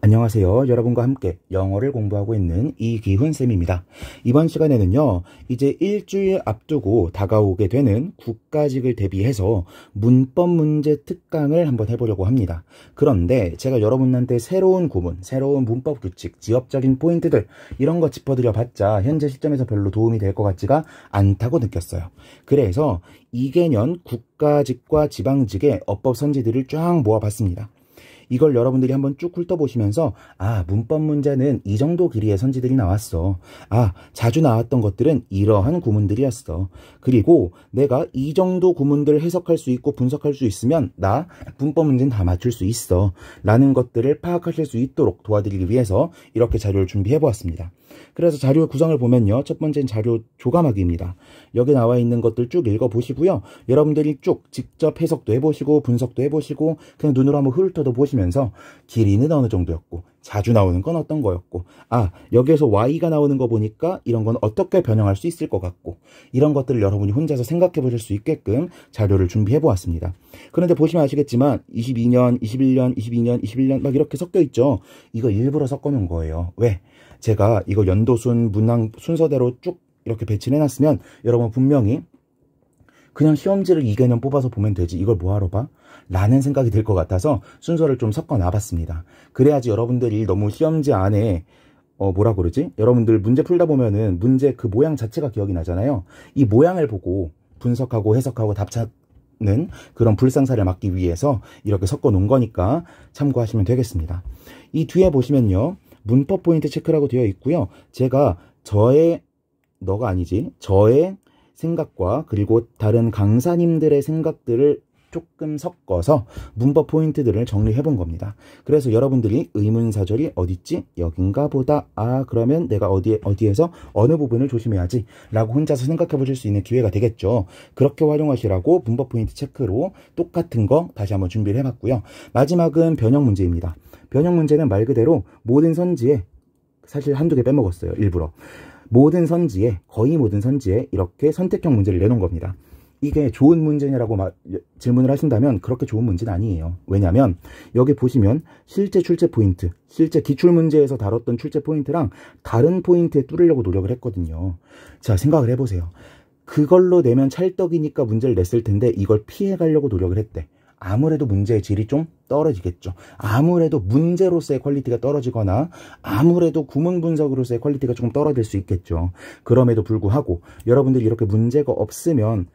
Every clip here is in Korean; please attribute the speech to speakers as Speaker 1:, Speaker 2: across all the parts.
Speaker 1: 안녕하세요. 여러분과 함께 영어를 공부하고 있는 이기훈 쌤입니다. 이번 시간에는요, 이제 일주일 앞두고 다가오게 되는 국가직을 대비해서 문법 문제 특강을 한번 해보려고 합니다. 그런데 제가 여러분한테 새로운 구문, 새로운 문법 규칙, 지엽적인 포인트들, 이런 거 짚어드려봤자 현재 시점에서 별로 도움이 될 것 같지가 않다고 느꼈어요. 그래서 이개년 국가직과 지방직의 어법 선지들을 쫙 모아봤습니다. 이걸 여러분들이 한번 쭉 훑어보시면서 아 문법 문제는 이 정도 길이의 선지들이 나왔어. 아 자주 나왔던 것들은 이러한 구문들이었어. 그리고 내가 이 정도 구문들을 해석할 수 있고 분석할 수 있으면 나 문법 문제는 다 맞출 수 있어. 라는 것들을 파악하실 수 있도록 도와드리기 위해서 이렇게 자료를 준비해 보았습니다. 그래서 자료 구성을 보면요. 첫 번째는 자료 조감하기입니다. 여기 나와 있는 것들 쭉 읽어보시고요. 여러분들이 쭉 직접 해석도 해보시고 분석도 해보시고 그냥 눈으로 한번 훑어도 보시면서 길이는 어느 정도였고 자주 나오는 건 어떤 거였고 아 여기에서 y가 나오는 거 보니까 이런 건 어떻게 변형할 수 있을 것 같고 이런 것들을 여러분이 혼자서 생각해 보실 수 있게끔 자료를 준비해 보았습니다. 그런데 보시면 아시겠지만 22년, 21년, 22년, 21년 막 이렇게 섞여 있죠. 이거 일부러 섞어 놓은 거예요. 왜? 제가 이거 연도순, 문항 순서대로 쭉 이렇게 배치를 해놨으면 여러분 분명히 그냥 시험지를 2개년 뽑아서 보면 되지 이걸 뭐하러 봐? 라는 생각이 들 것 같아서 순서를 좀 섞어 놔봤습니다 그래야지 여러분들이 너무 시험지 안에 어 뭐라 그러지? 여러분들 문제 풀다 보면은 문제 그 모양 자체가 기억이 나잖아요. 이 모양을 보고 분석하고 해석하고 답 찾는 그런 불상사를 막기 위해서 이렇게 섞어 놓은 거니까 참고하시면 되겠습니다. 이 뒤에 보시면요. 문법 포인트 체크라고 되어 있고요. 제가 저의 너가 아니지 저의 생각과 그리고 다른 강사님들의 생각들을 조금 섞어서 문법 포인트들을 정리해 본 겁니다. 그래서 여러분들이 의문사절이 어딨지? 여긴가 보다. 아, 그러면 내가 어디에, 어디에서 어느 부분을 조심해야지? 라고 혼자서 생각해 보실 수 있는 기회가 되겠죠. 그렇게 활용하시라고 문법 포인트 체크로 똑같은 거 다시 한번 준비를 해 봤고요. 마지막은 변형 문제입니다. 변형 문제는 말 그대로 모든 선지에 사실 한두 개 빼먹었어요. 일부러. 모든 선지에, 거의 모든 선지에 이렇게 선택형 문제를 내놓은 겁니다. 이게 좋은 문제냐라고 질문을 하신다면 그렇게 좋은 문제는 아니에요. 왜냐하면 여기 보시면 실제 출제 포인트, 실제 기출 문제에서 다뤘던 출제 포인트랑 다른 포인트에 뚫으려고 노력을 했거든요. 자 생각을 해보세요. 그걸로 내면 찰떡이니까 문제를 냈을 텐데 이걸 피해가려고 노력을 했대. 아무래도 문제의 질이 좀 떨어지겠죠. 아무래도 문제로서의 퀄리티가 떨어지거나 아무래도 구문 분석으로서의 퀄리티가 조금 떨어질 수 있겠죠. 그럼에도 불구하고 여러분들이 이렇게 문제가 없으면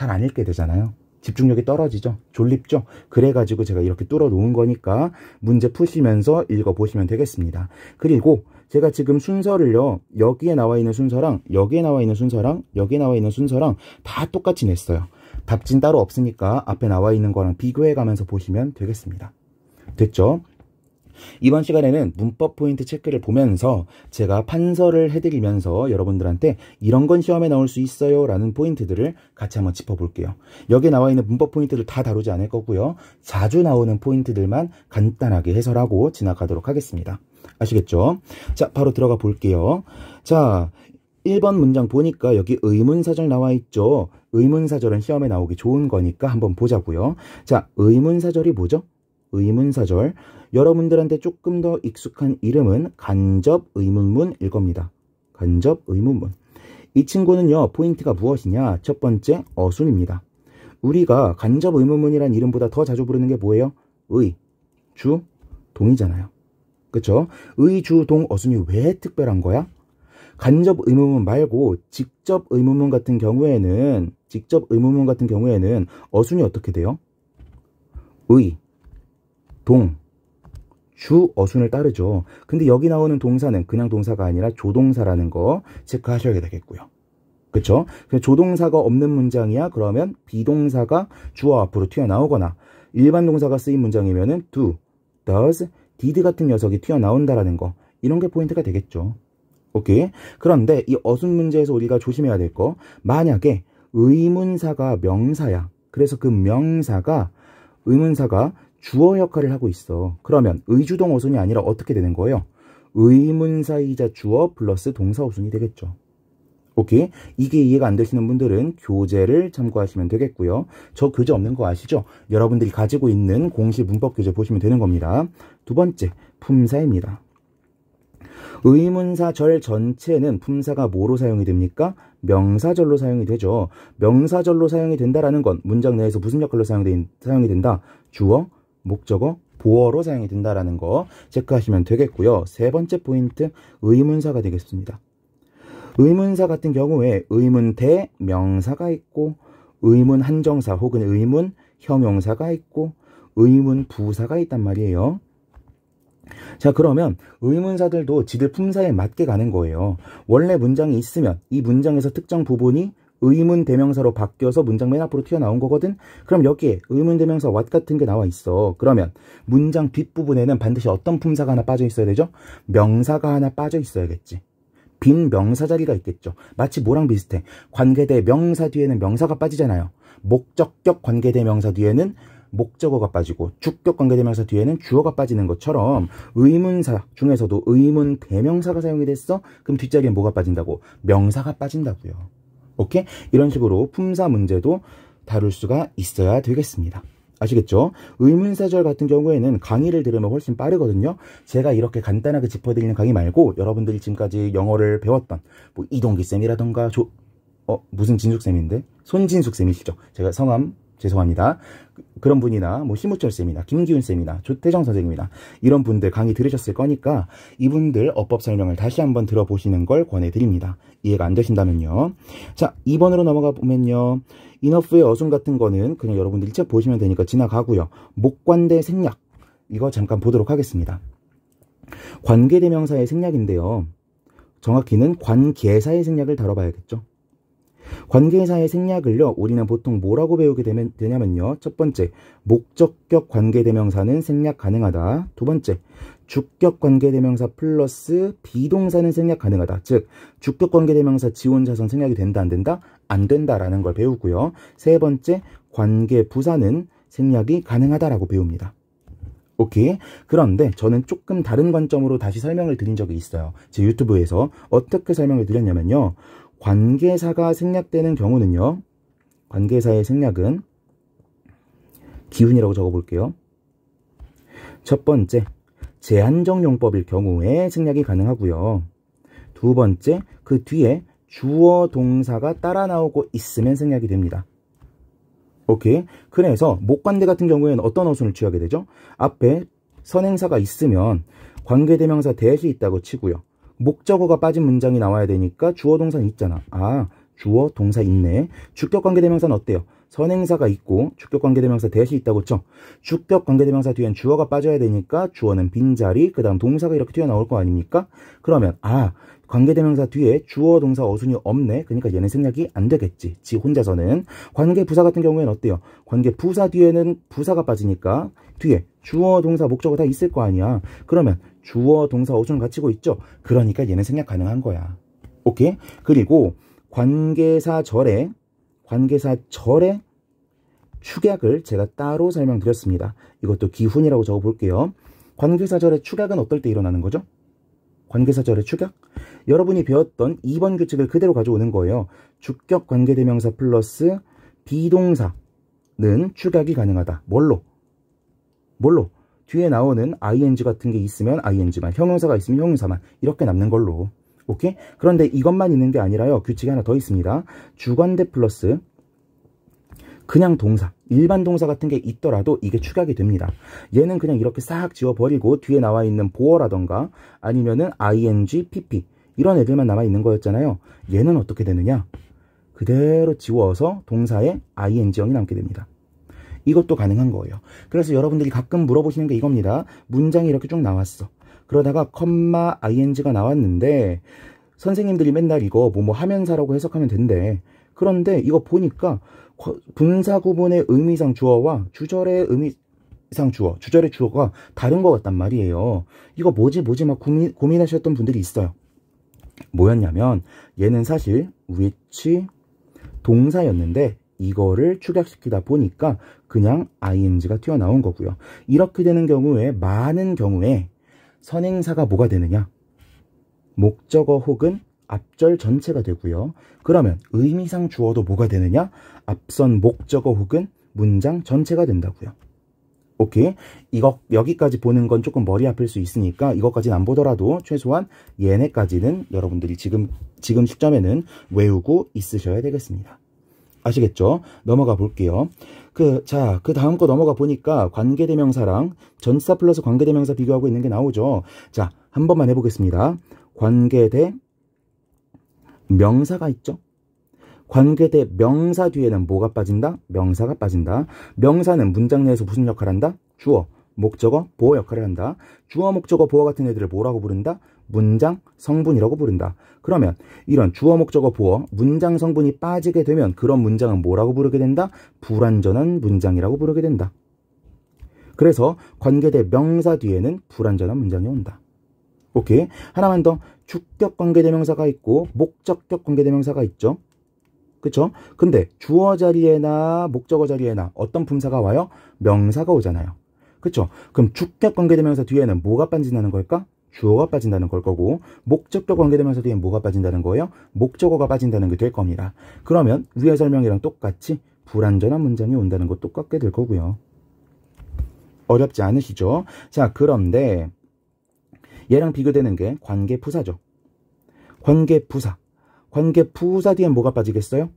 Speaker 1: 잘안 읽게 되잖아요. 집중력이 떨어지죠. 졸립죠. 그래가지고 제가 이렇게 뚫어 놓은 거니까 문제 푸시면서 읽어보시면 되겠습니다. 그리고 제가 지금 순서를요. 여기에 나와 있는 순서랑 여기에 나와 있는 순서랑 여기에 나와 있는 순서랑 다 똑같이 냈어요. 답진 따로 없으니까 앞에 나와 있는 거랑 비교해 가면서 보시면 되겠습니다. 됐죠? 이번 시간에는 문법 포인트 체크를 보면서 제가 판서를 해드리면서 여러분들한테 이런 건 시험에 나올 수 있어요 라는 포인트들을 같이 한번 짚어볼게요. 여기에 나와 있는 문법 포인트를 다 다루지 않을 거고요. 자주 나오는 포인트들만 간단하게 해설하고 지나가도록 하겠습니다. 아시겠죠? 자, 바로 들어가 볼게요. 자, 1번 문장 보니까 여기 의문사절 나와 있죠. 의문사절은 시험에 나오기 좋은 거니까 한번 보자고요. 자, 의문사절이 뭐죠? 의문사절, 여러분들한테 조금 더 익숙한 이름은 간접 의문문일 겁니다. 간접 의문문. 이 친구는요, 포인트가 무엇이냐? 첫 번째, 어순입니다. 우리가 간접 의문문이란 이름보다 더 자주 부르는 게 뭐예요? 의, 주, 동이잖아요. 그쵸? 의, 주, 동, 어순이 왜 특별한 거야? 간접 의문문 말고 직접 의문문 같은 경우에는, 직접 의문문 같은 경우에는 어순이 어떻게 돼요? 의, 동, 주 어순을 따르죠. 근데 여기 나오는 동사는 그냥 동사가 아니라 조동사라는 거 체크하셔야 되겠고요. 그쵸? 조동사가 없는 문장이야 그러면 비동사가 주어 앞으로 튀어나오거나 일반 동사가 쓰인 문장이면은 do, does, did 같은 녀석이 튀어나온다라는 거 이런 게 포인트가 되겠죠. 오케이? 그런데 이 어순 문제에서 우리가 조심해야 될 거 만약에 의문사가 명사야 그래서 그 명사가 의문사가 주어 역할을 하고 있어. 그러면 의주동 어순이 아니라 어떻게 되는 거예요? 의문사이자 주어 플러스 동사 어순이 되겠죠. 오케이? 이게 이해가 안 되시는 분들은 교재를 참고하시면 되겠고요. 저 교재 없는 거 아시죠? 여러분들이 가지고 있는 공식 문법 교재 보시면 되는 겁니다. 두 번째, 품사입니다. 의문사절 전체는 품사가 뭐로 사용이 됩니까? 명사절로 사용이 되죠. 명사절로 사용이 된다라는 건 문장 내에서 무슨 역할로 사용이 된다? 주어, 목적어, 보어로 사용이 된다라는 거 체크하시면 되겠고요. 세 번째 포인트, 의문사가 되겠습니다. 의문사 같은 경우에 의문 대명사가 있고 의문 한정사 혹은 의문 형용사가 있고 의문 부사가 있단 말이에요. 자 그러면 의문사들도 지들 품사에 맞게 가는 거예요. 원래 문장이 있으면 이 문장에서 특정 부분이 의문 대명사로 바뀌어서 문장 맨 앞으로 튀어나온 거거든? 그럼 여기에 의문 대명사 what 같은 게 나와 있어. 그러면 문장 뒷부분에는 반드시 어떤 품사가 하나 빠져 있어야 되죠? 명사가 하나 빠져 있어야겠지. 빈 명사 자리가 있겠죠. 마치 뭐랑 비슷해. 관계대 명사 뒤에는 명사가 빠지잖아요. 목적격 관계대 명사 뒤에는 목적어가 빠지고 주격 관계대명사 뒤에는 주어가 빠지는 것처럼 의문사 중에서도 의문 대명사가 사용이 됐어? 그럼 뒷자리에 뭐가 빠진다고? 명사가 빠진다고요. 오케이? 이런 식으로 품사 문제도 다룰 수가 있어야 되겠습니다. 아시겠죠? 의문사절 같은 경우에는 강의를 들으면 훨씬 빠르거든요. 제가 이렇게 간단하게 짚어드리는 강의 말고 여러분들이 지금까지 영어를 배웠던 뭐 이동기 쌤이라던가 조... 어 무슨 진숙 쌤인데 손진숙 쌤이시죠? 제가 성함 죄송합니다. 그런 분이나 뭐 심우철 쌤이나 김기훈 쌤이나 조태정 선생님이나 이런 분들 강의 들으셨을 거니까 이분들 어법 설명을 다시 한번 들어보시는 걸 권해드립니다. 이해가 안 되신다면요. 자, 2번으로 넘어가 보면요. 인어프의 어순 같은 거는 그냥 여러분들 일체 보시면 되니까 지나가고요. 목관대 생략. 이거 잠깐 보도록 하겠습니다. 관계대명사의 생략인데요. 정확히는 관계사의 생략을 다뤄봐야겠죠. 관계사의 생략을요, 우리는 보통 뭐라고 배우게 되면, 되냐면요. 첫 번째, 목적격 관계대명사는 생략 가능하다. 두 번째, 주격 관계대명사 플러스 비동사는 생략 가능하다. 즉, 주격 관계대명사 지원자선 생략이 된다, 안 된다? 안 된다라는 걸 배우고요. 세 번째, 관계 부사는 생략이 가능하다라고 배웁니다. 오케이. 그런데 저는 조금 다른 관점으로 다시 설명을 드린 적이 있어요. 제 유튜브에서 어떻게 설명을 드렸냐면요. 관계사가 생략되는 경우는요. 관계사의 생략은 기운이라고 적어볼게요. 첫 번째, 제한적용법일 경우에 생략이 가능하고요. 두 번째, 그 뒤에 주어 동사가 따라 나오고 있으면 생략이 됩니다. 오케이. 그래서 목관대 같은 경우에는 어떤 어순을 취하게 되죠? 앞에 선행사가 있으면 관계대명사 대시 있다고 치고요. 목적어가 빠진 문장이 나와야 되니까 주어 동사 있잖아. 아, 주어 동사 있네. 주격 관계대명사는 어때요? 선행사가 있고 주격 관계대명사 대시 있다고 쳐. 주격 관계대명사 뒤엔 주어가 빠져야 되니까 주어는 빈자리, 그 다음 동사가 이렇게 튀어나올 거 아닙니까? 그러면 아, 관계대명사 뒤에 주어 동사 어순이 없네. 그러니까 얘는 생략이 안 되겠지. 지 혼자서는. 관계부사 같은 경우에는 어때요? 관계부사 뒤에는 부사가 빠지니까 뒤에 주어 동사 목적어 다 있을 거 아니야. 그러면 주어 동사 어순을 갖추고 있죠. 그러니까 얘는 생략 가능한 거야. 오케이? 그리고 관계사 절에 관계사 절에 축약을 제가 따로 설명드렸습니다. 이것도 기훈이라고 적어볼게요. 관계사절의 축약은 어떨 때 일어나는 거죠? 관계사절의 축약? 여러분이 배웠던 2번 규칙을 그대로 가져오는 거예요. 주격 관계대명사 플러스 비동사는 축약이 가능하다. 뭘로? 뭘로? 뒤에 나오는 ing 같은 게 있으면 ing만, 형용사가 있으면 형용사만 이렇게 남는 걸로. 오케이? 그런데 이것만 있는 게 아니라요. 규칙이 하나 더 있습니다. 주관대 플러스 그냥 동사, 일반 동사 같은 게 있더라도 이게 축약이 됩니다. 얘는 그냥 이렇게 싹 지워버리고 뒤에 나와 있는 보어라던가 아니면은 ing, pp 이런 애들만 남아있는 거였잖아요. 얘는 어떻게 되느냐? 그대로 지워서 동사에 ing형이 남게 됩니다. 이것도 가능한 거예요. 그래서 여러분들이 가끔 물어보시는 게 이겁니다. 문장이 이렇게 쭉 나왔어. 그러다가 컴마 ing가 나왔는데 선생님들이 맨날 이거 뭐뭐 뭐 하면사라고 해석하면 된대. 그런데 이거 보니까 분사 구분의 의미상 주어와 주절의 의미 상 주어, 주절의 주어가 다른 것 같단 말이에요. 이거 뭐지 뭐지 막 고민, 고민하셨던 분들이 있어요. 뭐였냐면 얘는 사실 which 동사였는데 이거를 축약시키다 보니까 그냥 ing가 튀어나온 거고요. 이렇게 되는 경우에 많은 경우에 선행사가 뭐가 되느냐? 목적어 혹은 앞절 전체가 되고요. 그러면 의미상 주어도 뭐가 되느냐? 앞선 목적어 혹은 문장 전체가 된다고요. 오케이. 이거 여기까지 보는 건 조금 머리 아플 수 있으니까 이것까지는 안 보더라도 최소한 얘네까지는 여러분들이 지금 지금 시점에는 외우고 있으셔야 되겠습니다. 아시겠죠? 넘어가 볼게요. 그, 자, 그 다음 거 넘어가 보니까 관계대명사랑 전사 플러스 관계대명사 비교하고 있는 게 나오죠. 자, 한 번만 해보겠습니다. 관계대 명사가 있죠? 관계대 명사 뒤에는 뭐가 빠진다? 명사가 빠진다. 명사는 문장 내에서 무슨 역할을 한다? 주어, 목적어, 보호 역할을 한다. 주어, 목적어, 보호 같은 애들을 뭐라고 부른다? 문장 성분이라고 부른다. 그러면 이런 주어 목적어 보어 문장 성분이 빠지게 되면 그런 문장은 뭐라고 부르게 된다? 불완전한 문장이라고 부르게 된다. 그래서 관계대 명사 뒤에는 불완전한 문장이 온다. 오케이. 하나만 더 주격 관계대명사가 있고 목적격 관계대명사가 있죠. 그쵸? 근데 주어 자리에나 목적어 자리에나 어떤 품사가 와요? 명사가 오잖아요. 그쵸? 그럼 주격 관계대명사 뒤에는 뭐가 반진하는 걸까? 주어가 빠진다는 걸 거고 목적도 관계되면서 뒤에 뭐가 빠진다는 거예요? 목적어가 빠진다는 게 될 겁니다. 그러면 위의 설명이랑 똑같이 불완전한 문장이 온다는 거 똑같게 될 거고요. 어렵지 않으시죠? 자 그런데 얘랑 비교되는 게 관계부사죠. 관계부사. 관계부사 뒤에 뭐가 빠지겠어요?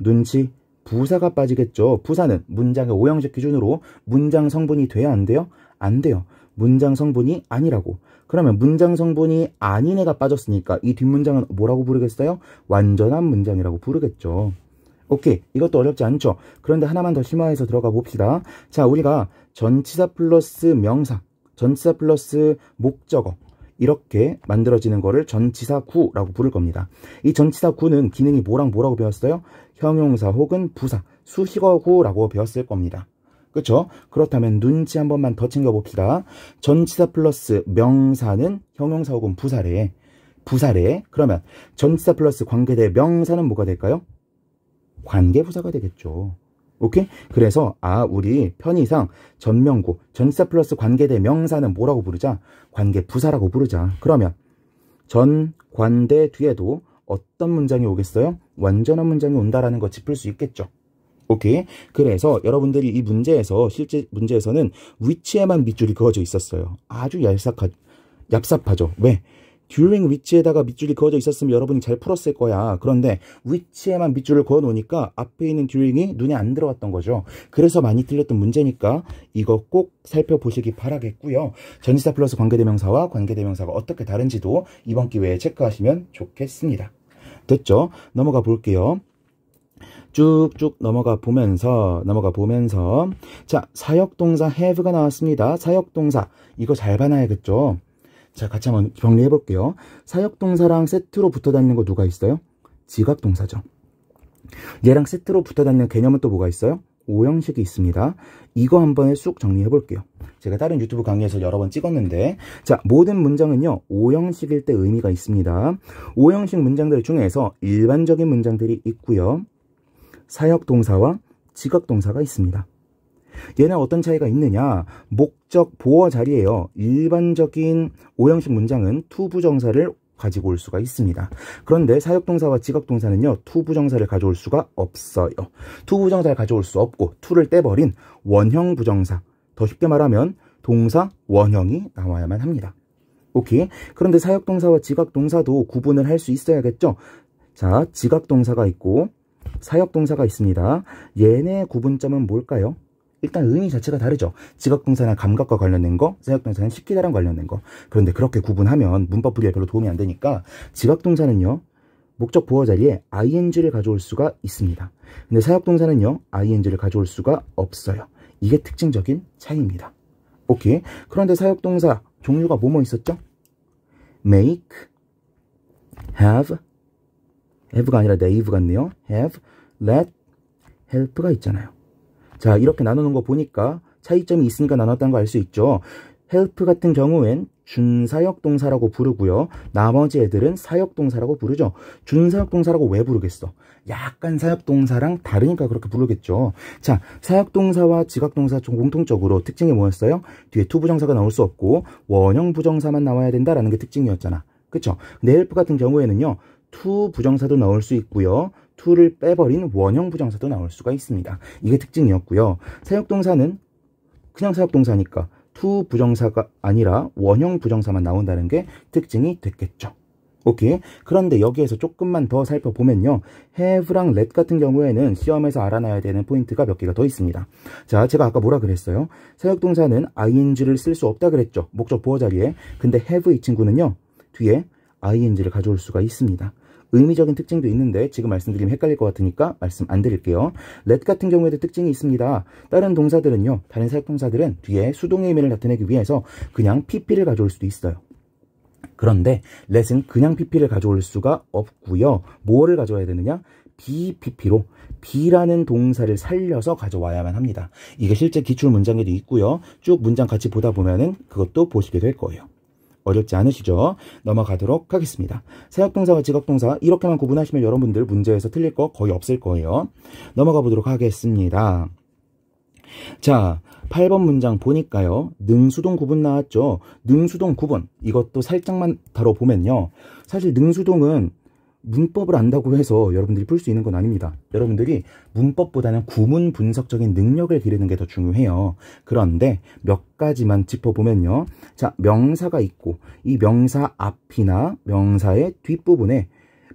Speaker 1: 눈치, 부사가 빠지겠죠. 부사는 문장의 오형식 기준으로 문장 성분이 돼야 안 돼요? 안 돼요. 문장 성분이 아니라고. 그러면 문장 성분이 아닌 애가 빠졌으니까 이 뒷문장은 뭐라고 부르겠어요? 완전한 문장이라고 부르겠죠. 오케이 이것도 어렵지 않죠 그런데 하나만 더 심화해서 들어가 봅시다 자 우리가 전치사 플러스 명사 전치사 플러스 목적어 이렇게 만들어지는 거를 전치사 구라고 부를 겁니다 이 전치사 구는 기능이 뭐랑 뭐라고 배웠어요? 형용사 혹은 부사 수식어 구라고 배웠을 겁니다 그렇죠? 그렇다면 눈치 한 번만 더 챙겨봅시다. 전치사 플러스 명사는 형용사 혹은 부사래. 부사래. 그러면 전치사 플러스 관계대 명사는 뭐가 될까요? 관계부사가 되겠죠. 오케이? 그래서 아 우리 편의상 전명구 전치사 플러스 관계대 명사는 뭐라고 부르자? 관계부사라고 부르자. 그러면 전, 관대 뒤에도 어떤 문장이 오겠어요? 완전한 문장이 온다라는 거 짚을 수 있겠죠. 오케이. 그래서 여러분들이 이 문제에서 실제 문제에서는 위치에만 밑줄이 그어져 있었어요. 아주 얄삭하 얍삽하죠. 왜? during 위치에다가 밑줄이 그어져 있었으면 여러분이 잘 풀었을 거야. 그런데 위치에만 밑줄을 그어 놓으니까 앞에 있는 during이 눈에 안 들어왔던 거죠. 그래서 많이 틀렸던 문제니까 이거 꼭 살펴보시기 바라겠고요. 전지사 플러스 관계대명사와 관계대명사가 어떻게 다른지도 이번 기회에 체크하시면 좋겠습니다. 됐죠? 넘어가 볼게요. 쭉쭉 넘어가 보면서 넘어가 보면서 자 사역동사 have가 나왔습니다. 사역동사 이거 잘 봐놔야겠죠. 자 같이 한번 정리해 볼게요. 사역동사랑 세트로 붙어 다니는 거 누가 있어요? 지각동사죠. 얘랑 세트로 붙어 다니는 개념은 또 뭐가 있어요? 오형식이 있습니다. 이거 한 번에 쑥 정리해 볼게요. 제가 다른 유튜브 강의에서 여러 번 찍었는데 자 모든 문장은요 오형식일 때 의미가 있습니다. 오형식 문장들 중에서 일반적인 문장들이 있고요. 사역동사와 지각동사가 있습니다. 얘는 어떤 차이가 있느냐? 목적 보어 자리에요. 일반적인 오형식 문장은 투부정사를 가지고 올 수가 있습니다. 그런데 사역동사와 지각동사는요. 투부정사를 가져올 수가 없어요. 투부정사를 가져올 수 없고 투를 떼버린 원형부정사. 더 쉽게 말하면 동사 원형이 나와야만 합니다. 오케이. 그런데 사역동사와 지각동사도 구분을 할 수 있어야겠죠? 자, 지각동사가 있고 사역동사가 있습니다. 얘네 구분점은 뭘까요? 일단 의미 자체가 다르죠. 지각동사나 감각과 관련된 거, 사역동사는 시키다랑 관련된 거. 그런데 그렇게 구분하면 문법 풀이에 별로 도움이 안 되니까 지각동사는요. 목적 보호 자리에 ing를 가져올 수가 있습니다. 근데 사역동사는요. ing를 가져올 수가 없어요. 이게 특징적인 차이입니다. 오케이. 그런데 사역동사 종류가 뭐뭐 있었죠? make, have, have가 아니라 t h e y v e 같네요. have, let, help가 있잖아요. 자, 이렇게 나누는 거 보니까 차이점이 있으니까 나눴다는 거 알 수 있죠. help 같은 경우엔 준사역동사라고 부르고요. 나머지 애들은 사역동사라고 부르죠. 준사역동사라고 왜 부르겠어? 약간 사역동사랑 다르니까 그렇게 부르겠죠. 자, 사역동사와 지각동사 총 공통적으로 특징이 뭐였어요? 뒤에 투부정사가 나올 수 없고 원형 부정사만 나와야 된다라는 게 특징이었잖아. 그쵸? 근데 help 같은 경우에는요. 투 부정사도 나올 수 있고요. 2를 빼버린 원형 부정사도 나올 수가 있습니다. 이게 특징이었고요. 사역동사는 그냥 사역동사니까 to 부정사가 아니라 원형 부정사만 나온다는 게 특징이 됐겠죠. 오케이. 그런데 여기에서 조금만 더 살펴보면요. have랑 let 같은 경우에는 시험에서 알아놔야 되는 포인트가 몇 개가 더 있습니다. 자, 제가 아까 뭐라 그랬어요? 사역동사는 ing를 쓸 수 없다 그랬죠. 목적 보호 자리에. 근데 have 이 친구는요. 뒤에 ing를 가져올 수가 있습니다. 의미적인 특징도 있는데 지금 말씀드리면 헷갈릴 것 같으니까 말씀 안 드릴게요. let 같은 경우에도 특징이 있습니다. 다른 동사들은요. 다른 사역동사들은 뒤에 수동의 의미를 나타내기 위해서 그냥 pp를 가져올 수도 있어요. 그런데 let은 그냥 pp를 가져올 수가 없고요. 뭐를 가져와야 되느냐? BPP로 B라는 동사를 살려서 가져와야만 합니다. 이게 실제 기출 문장에도 있고요. 쭉 문장 같이 보다 보면은 그것도 보시게 될 거예요. 어렵지 않으시죠? 넘어가도록 하겠습니다. 사역동사와 직업동사 이렇게만 구분하시면 여러분들 문제에서 틀릴 거 거의 없을 거예요. 넘어가 보도록 하겠습니다. 자, 8번 문장 보니까요. 능수동 구분 나왔죠. 능수동 구분 이것도 살짝만 다뤄보면요. 사실 능수동은 문법을 안다고 해서 여러분들이 풀 수 있는 건 아닙니다. 여러분들이 문법보다는 구문 분석적인 능력을 기르는 게 더 중요해요. 그런데 몇 가지만 짚어보면요. 자, 명사가 있고 이 명사 앞이나 명사의 뒷부분에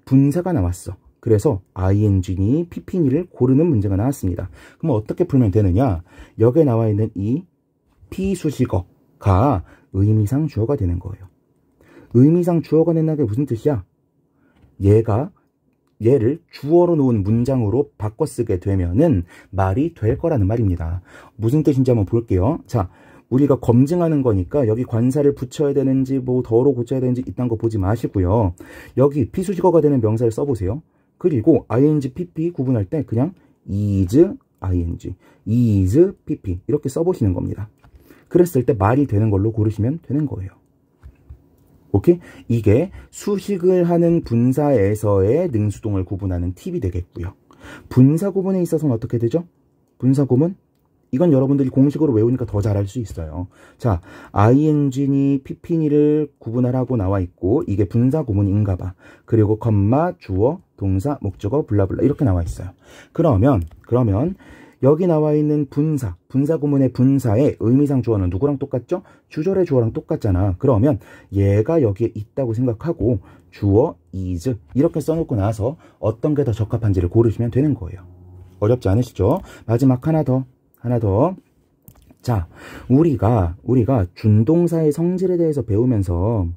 Speaker 1: 분사가 나왔어. 그래서 ing니 pp니를 고르는 문제가 나왔습니다. 그럼 어떻게 풀면 되느냐? 여기에 나와 있는 이 p 수식어가 의미상 주어가 되는 거예요. 의미상 주어가 된다는 게 무슨 뜻이야? 얘가 얘를 주어로 놓은 문장으로 바꿔 쓰게 되면은 말이 될 거라는 말입니다. 무슨 뜻인지 한번 볼게요. 자, 우리가 검증하는 거니까 여기 관사를 붙여야 되는지 뭐 더로 고쳐야 되는지 이딴 거 보지 마시고요. 여기 피수식어가 되는 명사를 써보세요. 그리고 ing, pp 구분할 때 그냥 is, ing, is, pp 이렇게 써보시는 겁니다. 그랬을 때 말이 되는 걸로 고르시면 되는 거예요. 오케이? 이게 수식을 하는 분사에서의 능수동을 구분하는 팁이 되겠고요. 분사 구분에 있어서는 어떻게 되죠? 분사 구분? 이건 여러분들이 공식으로 외우니까 더 잘할 수 있어요. 자, ing니 pp니를 구분하라고 나와 있고 이게 분사 구문인가 봐. 그리고 컴마, 주어, 동사, 목적어, 블라블라 이렇게 나와 있어요. 그러면 그러면 여기 나와 있는 분사, 분사 구문의 분사의 의미상 주어는 누구랑 똑같죠? 주절의 주어랑 똑같잖아. 그러면 얘가 여기에 있다고 생각하고 주어 is 이렇게 써놓고 나서 어떤 게 더 적합한지를 고르시면 되는 거예요. 어렵지 않으시죠? 마지막 하나 더, 하나 더. 자, 우리가 우리가 준동사의 성질에 대해서 배우면서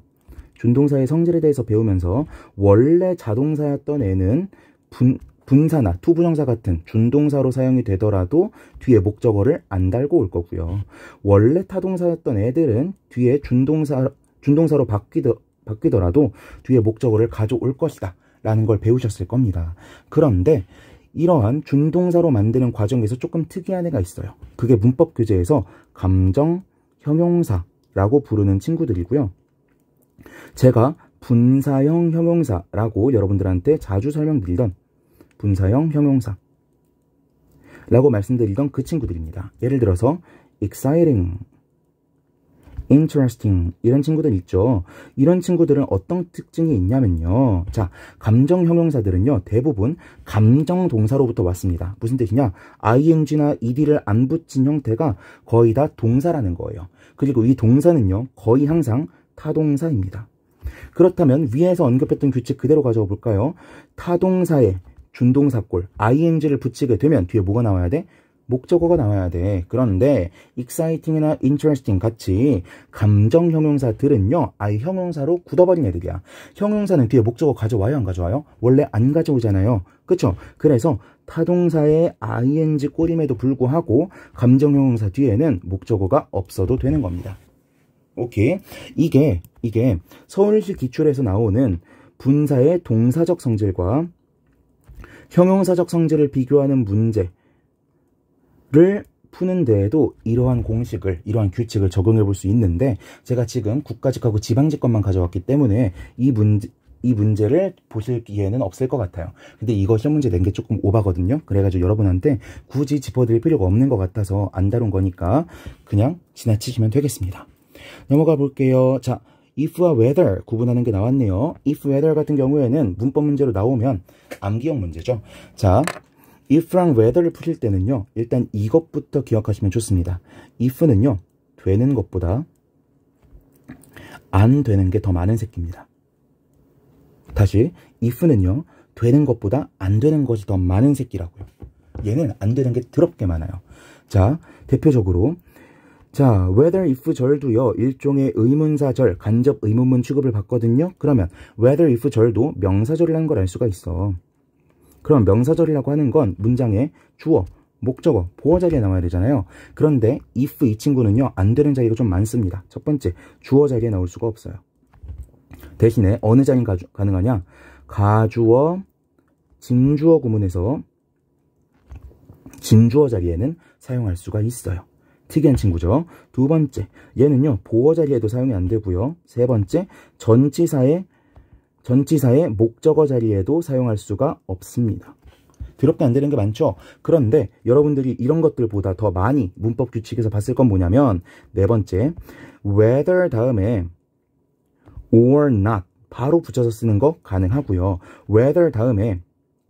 Speaker 1: 준동사의 성질에 대해서 배우면서 원래 자동사였던 애는 분 분사나 투부정사 같은 준동사로 사용이 되더라도 뒤에 목적어를 안 달고 올 거고요. 원래 타동사였던 애들은 뒤에 준동사 준동사로 바뀌더, 바뀌더라도 뒤에 목적어를 가져올 것이다. 라는 걸 배우셨을 겁니다. 그런데 이러한 준동사로 만드는 과정에서 조금 특이한 애가 있어요. 그게 문법 교재에서 감정 형용사라고 부르는 친구들이고요. 제가 분사형 형용사라고 여러분들한테 자주 설명드리던 분사형, 형용사 라고 말씀드리던 그 친구들입니다. 예를 들어서 exciting, interesting 이런 친구들 있죠. 이런 친구들은 어떤 특징이 있냐면요. 자, 감정 형용사들은요. 대부분 감정 동사로부터 왔습니다. 무슨 뜻이냐? ing나 ed를 안 붙인 형태가 거의 다 동사라는 거예요. 그리고 이 동사는요. 거의 항상 타동사입니다. 그렇다면 위에서 언급했던 규칙 그대로 가져와 볼까요? 타동사의 준동사골, ing를 붙이게 되면 뒤에 뭐가 나와야 돼? 목적어가 나와야 돼. 그런데 exciting이나 interesting 같이 감정 형용사들은요. 아예 형용사로 굳어버린 애들이야. 형용사는 뒤에 목적어 가져와요? 안 가져와요? 원래 안 가져오잖아요. 그쵸? 그래서 타동사의 ing 꼬림에도 불구하고 감정 형용사 뒤에는 목적어가 없어도 되는 겁니다. 오케이. 이게, 이게 서울시 기출에서 나오는 분사의 동사적 성질과 형용사적 성질을 비교하는 문제를 푸는 데에도 이러한 공식을 이러한 규칙을 적용해 볼 수 있는데 제가 지금 국가직하고 지방직권만 가져왔기 때문에 이 문제 이 문제를 보실 기회는 없을 것 같아요. 근데 이거 시험 문제 낸 게 조금 오바거든요. 그래가지고 여러분한테 굳이 짚어드릴 필요가 없는 것 같아서 안 다룬 거니까 그냥 지나치시면 되겠습니다. 넘어가 볼게요. 자, if와 whether 구분하는 게 나왔네요. if, whether 같은 경우에는 문법 문제로 나오면 암기형 문제죠. 자, if랑 whether를 푸실 때는요. 일단 이것부터 기억하시면 좋습니다. if는요. 되는 것보다 안 되는 게 더 많은 새끼입니다. 다시 if는요. 되는 것보다 안 되는 것이 더 많은 새끼라고요. 얘는 안 되는 게 더럽게 많아요. 자, 대표적으로 자, whether, if 절도요. 일종의 의문사절, 간접 의문문 취급을 받거든요. 그러면 whether, if 절도 명사절이라는 걸 알 수가 있어. 그럼 명사절이라고 하는 건 문장에 주어, 목적어, 보어 자리에 나와야 되잖아요. 그런데 if 이 친구는요. 안 되는 자리가 좀 많습니다. 첫 번째, 주어 자리에 나올 수가 없어요. 대신에 어느 자리가 가능하냐 가주어, 진주어 구문에서 진주어 자리에는 사용할 수가 있어요. 특이한 친구죠. 두 번째, 얘는요. 보어 자리에도 사용이 안 되고요. 세 번째, 전치사의 전치사의 목적어 자리에도 사용할 수가 없습니다. 드럽게 안 되는 게 많죠. 그런데 여러분들이 이런 것들보다 더 많이 문법 규칙에서 봤을 건 뭐냐면 네 번째, whether 다음에 or not 바로 붙여서 쓰는 거 가능하고요. whether 다음에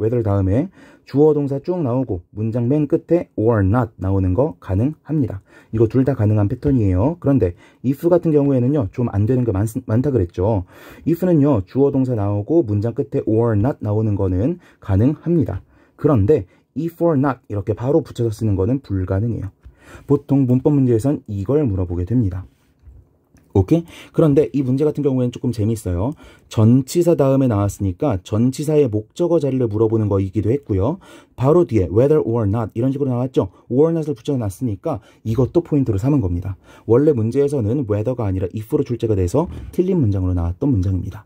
Speaker 1: whether 다음에 주어 동사 쭉 나오고 문장 맨 끝에 or not 나오는 거 가능합니다. 이거 둘 다 가능한 패턴이에요. 그런데 if 같은 경우에는요. 좀 안 되는 게 많, 많다 그랬죠. if는요. 주어 동사 나오고 문장 끝에 or not 나오는 거는 가능합니다. 그런데 if or not 이렇게 바로 붙여서 쓰는 거는 불가능해요. 보통 문법 문제에선 이걸 물어보게 됩니다. 오케이? 그런데 이 문제 같은 경우에는 조금 재미있어요 전치사 다음에 나왔으니까 전치사의 목적어 자리를 물어보는 거이기도 했고요. 바로 뒤에 whether or not 이런 식으로 나왔죠. or not을 붙여놨으니까 이것도 포인트로 삼은 겁니다. 원래 문제에서는 whether가 아니라 if로 출제가 돼서 틀린 문장으로 나왔던 문장입니다.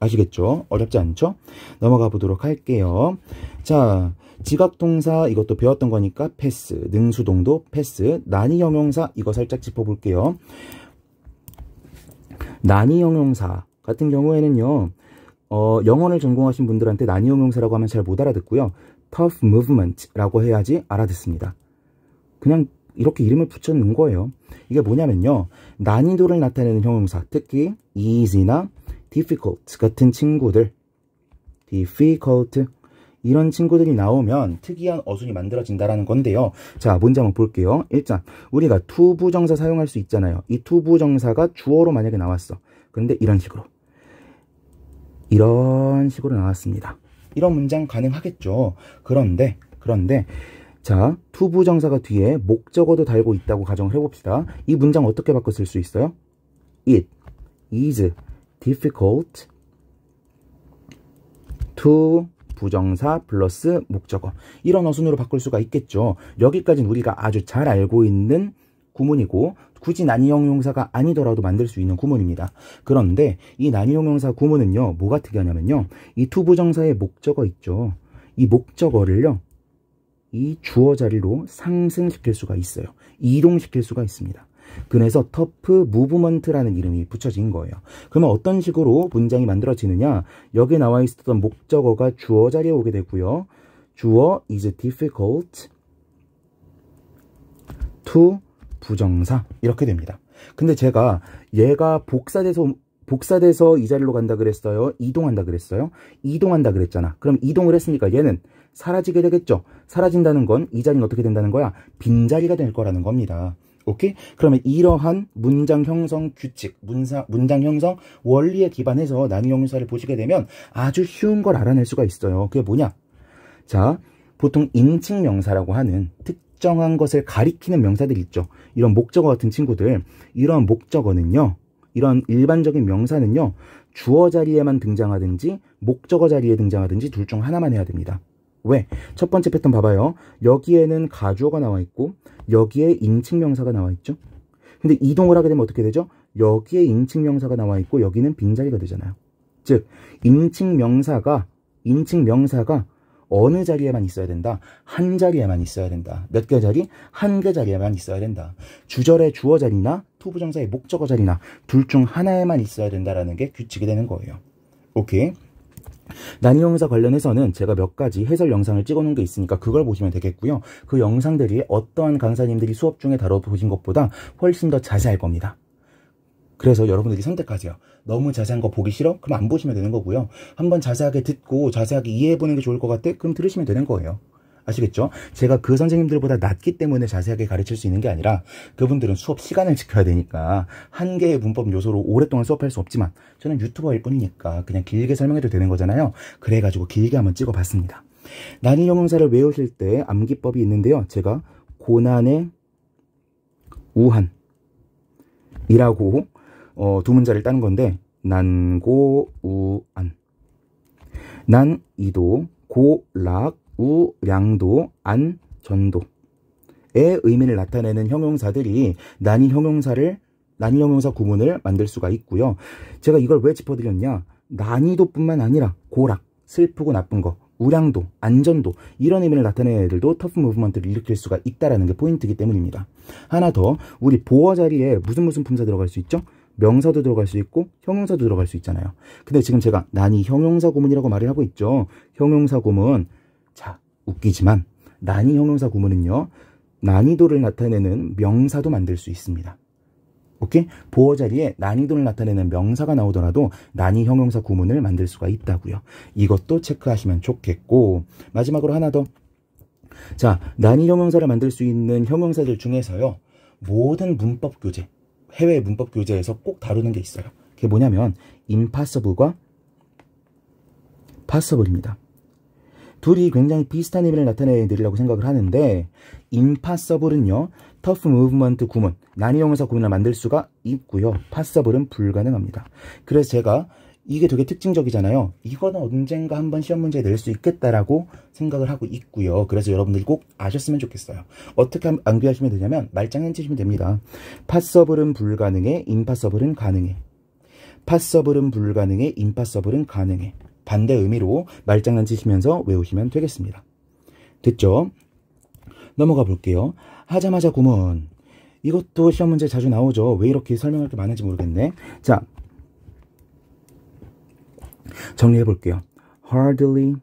Speaker 1: 아시겠죠? 어렵지 않죠? 넘어가 보도록 할게요. 자, 지각동사 이것도 배웠던 거니까 패스, 능수동도 패스, 난이형용사 이거 살짝 짚어볼게요. 난이 형용사 같은 경우에는요. 어, 영어를 전공하신 분들한테 난이 형용사라고 하면 잘 못 알아듣고요. tough movement라고 해야지 알아듣습니다. 그냥 이렇게 이름을 붙여놓은 거예요. 이게 뭐냐면요. 난이도를 나타내는 형용사, 특히 easy나 difficult 같은 친구들, difficult, 이런 친구들이 나오면 특이한 어순이 만들어진다라는 건데요. 자, 뭔지 한번 볼게요. 일단 우리가 투부정사 사용할 수 있잖아요. 이 투부정사가 주어로 만약에 나왔어. 그런데 이런 식으로. 이런 식으로 나왔습니다. 이런 문장 가능하겠죠. 그런데 그런데 자, 투부정사가 뒤에 목적어도 달고 있다고 가정을 해봅시다. 이 문장 어떻게 바꿔 쓸수 있어요? It is difficult to 부정사 플러스 목적어 이런 어순으로 바꿀 수가 있겠죠. 여기까지는 우리가 아주 잘 알고 있는 구문이고 굳이 난이형 용사가 아니더라도 만들 수 있는 구문입니다. 그런데 이 난이형 용사 구문은요. 뭐가 특이하냐면요. 이 투부정사의 목적어 있죠. 이 목적어를요. 이 주어 자리로 상승시킬 수가 있어요. 이동시킬 수가 있습니다. 그래서 터프 무브먼트라는 이름이 붙여진 거예요. 그러면 어떤 식으로 문장이 만들어지느냐? 여기에 나와 있었던 목적어가 주어 자리에 오게 되고요. 주어 is difficult to 부정사 이렇게 됩니다. 근데 제가 얘가 복사돼서 복사돼서 이 자리로 간다 그랬어요. 이동한다 그랬어요. 이동한다 그랬잖아. 그럼 이동을 했으니까 얘는 사라지게 되겠죠. 사라진다는 건 이 자리는 어떻게 된다는 거야? 빈자리가 될 거라는 겁니다. 오케이? 그러면 이러한 문장 형성 규칙, 문사, 문장 형성 원리에 기반해서 난형용사를 보시게 되면 아주 쉬운 걸 알아낼 수가 있어요. 그게 뭐냐? 자, 보통 인칭 명사라고 하는 특정한 것을 가리키는 명사들 있죠. 이런 목적어 같은 친구들, 이런 목적어는요. 이런 일반적인 명사는요. 주어 자리에만 등장하든지 목적어 자리에 등장하든지 둘 중 하나만 해야 됩니다. 왜? 첫 번째 패턴 봐봐요. 여기에는 가주어가 나와 있고 여기에 인칭명사가 나와 있죠. 근데 이동을 하게 되면 어떻게 되죠? 여기에 인칭명사가 나와 있고 여기는 빈자리가 되잖아요. 즉 인칭명사가 인칭명사가 어느 자리에만 있어야 된다. 한 자리에만 있어야 된다. 몇 개 자리? 한 개 자리에만 있어야 된다. 주절의 주어 자리나 투부정사의 목적어 자리나 둘 중 하나에만 있어야 된다라는 게 규칙이 되는 거예요. 오케이. 난이도 행사 관련해서는 제가 몇 가지 해설 영상을 찍어놓은 게 있으니까 그걸 보시면 되겠고요. 그 영상들이 어떠한 강사님들이 수업 중에 다뤄보신 것보다 훨씬 더 자세할 겁니다. 그래서 여러분들이 선택하세요. 너무 자세한 거 보기 싫어? 그럼 안 보시면 되는 거고요. 한번 자세하게 듣고 자세하게 이해해보는 게 좋을 것 같아? 그럼 들으시면 되는 거예요. 아시겠죠? 제가 그 선생님들보다 낮기 때문에 자세하게 가르칠 수 있는 게 아니라 그분들은 수업 시간을 지켜야 되니까 한 개의 문법 요소로 오랫동안 수업할 수 없지만 저는 유튜버일 뿐이니까 그냥 길게 설명해도 되는 거잖아요. 그래가지고 길게 한번 찍어봤습니다. 난이 형용사를 외우실 때 암기법이 있는데요. 제가 고난의 우한이라고 어, 두 문자를 따는 건데 난고우안 난이도 고락 우량도, 안전도의 의미를 나타내는 형용사들이 난이 형용사를 난이 형용사 구문을 만들 수가 있고요. 제가 이걸 왜 짚어드렸냐? 난이도뿐만 아니라 고락, 슬프고 나쁜 거, 우량도, 안전도 이런 의미를 나타내는 애들도 터프 무브먼트를 일으킬 수가 있다라는 게 포인트이기 때문입니다. 하나 더 우리 보어 자리에 무슨 무슨 품사 들어갈 수 있죠? 명사도 들어갈 수 있고 형용사도 들어갈 수 있잖아요. 근데 지금 제가 난이 형용사 구문이라고 말을 하고 있죠. 형용사 구문 자, 웃기지만 난이 형용사 구문은요. 난이도를 나타내는 명사도 만들 수 있습니다. 오케이? 보어 자리에 난이도를 나타내는 명사가 나오더라도 난이 형용사 구문을 만들 수가 있다고요. 이것도 체크하시면 좋겠고 마지막으로 하나 더. 자, 난이 형용사를 만들 수 있는 형용사들 중에서요. 모든 문법 교재, 해외 문법 교재에서 꼭 다루는 게 있어요. 그게 뭐냐면 임파서블과 파서블입니다. 둘이 굉장히 비슷한 의미를 나타내드리라고 생각을 하는데 임파서블은요 터프 무브먼트 구문, 난이용용서 구문을 만들 수가 있고요. 파서블은 불가능합니다. 그래서 제가 이게 되게 특징적이잖아요. 이거는 언젠가 한번 시험 문제에 낼수 있겠다라고 생각을 하고 있고요. 그래서 여러분들이 꼭 아셨으면 좋겠어요. 어떻게 암기하시면 되냐면 말장난 치시면 됩니다. 파서블은 불가능해, 임파서블은 가능해. 파서블은 불가능해, 임파서블은 가능해. 반대 의미로 말장난 치시면서 외우시면 되겠습니다. 됐죠? 넘어가 볼게요. 하자마자 구문. 이것도 시험 문제 자주 나오죠. 왜 이렇게 설명할 게 많은지 모르겠네. 자, 정리해 볼게요. hardly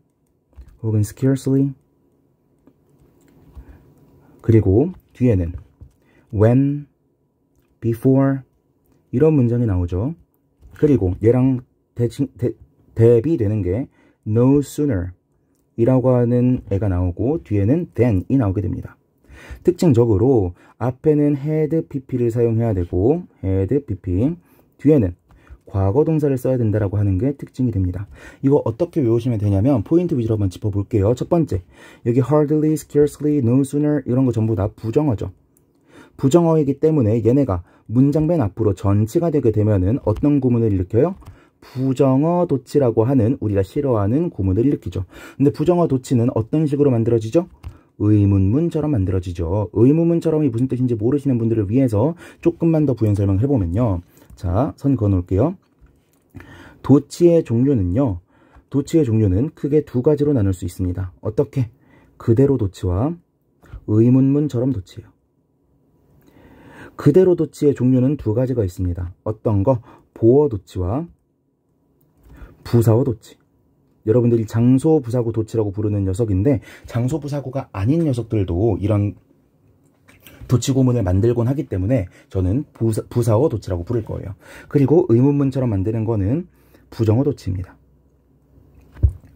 Speaker 1: 혹은 scarcely 그리고 뒤에는 when, before 이런 문장이 나오죠. 그리고 얘랑 대칭 대, 대비되는 게 no sooner 이라고 하는 애가 나오고 뒤에는 t h e n 이 나오게 됩니다. 특징적으로 앞에는 head pp를 사용해야 되고 head pp 뒤에는 과거 동사를 써야 된다라고 하는 게 특징이 됩니다. 이거 어떻게 외우시면 되냐면 포인트 위주로 한번 짚어볼게요. 첫 번째, 여기 hardly, scarcely, no sooner 이런 거 전부 다 부정어죠. 부정어이기 때문에 얘네가 문장 맨 앞으로 전치가 되게 되면은 어떤 구문을 일으켜요? 부정어 도치라고 하는 우리가 싫어하는 고문을 일으키죠. 근데 부정어 도치는 어떤 식으로 만들어지죠? 의문문처럼 만들어지죠. 의문문처럼이 무슨 뜻인지 모르시는 분들을 위해서 조금만 더 부연 설명을 해보면요. 자, 선 그어놓을게요. 도치의 종류는요. 도치의 종류는 크게 두 가지로 나눌 수 있습니다. 어떻게? 그대로 도치와 의문문처럼 도치예요. 그대로 도치의 종류는 두 가지가 있습니다. 어떤 거? 보어 도치와 부사어 도치. 여러분들이 장소 부사고 도치라고 부르는 녀석인데 장소 부사고가 아닌 녀석들도 이런 도치 고문을 만들곤 하기 때문에 저는 부사, 부사어 도치라고 부를 거예요. 그리고 의문문처럼 만드는 거는 부정어 도치입니다.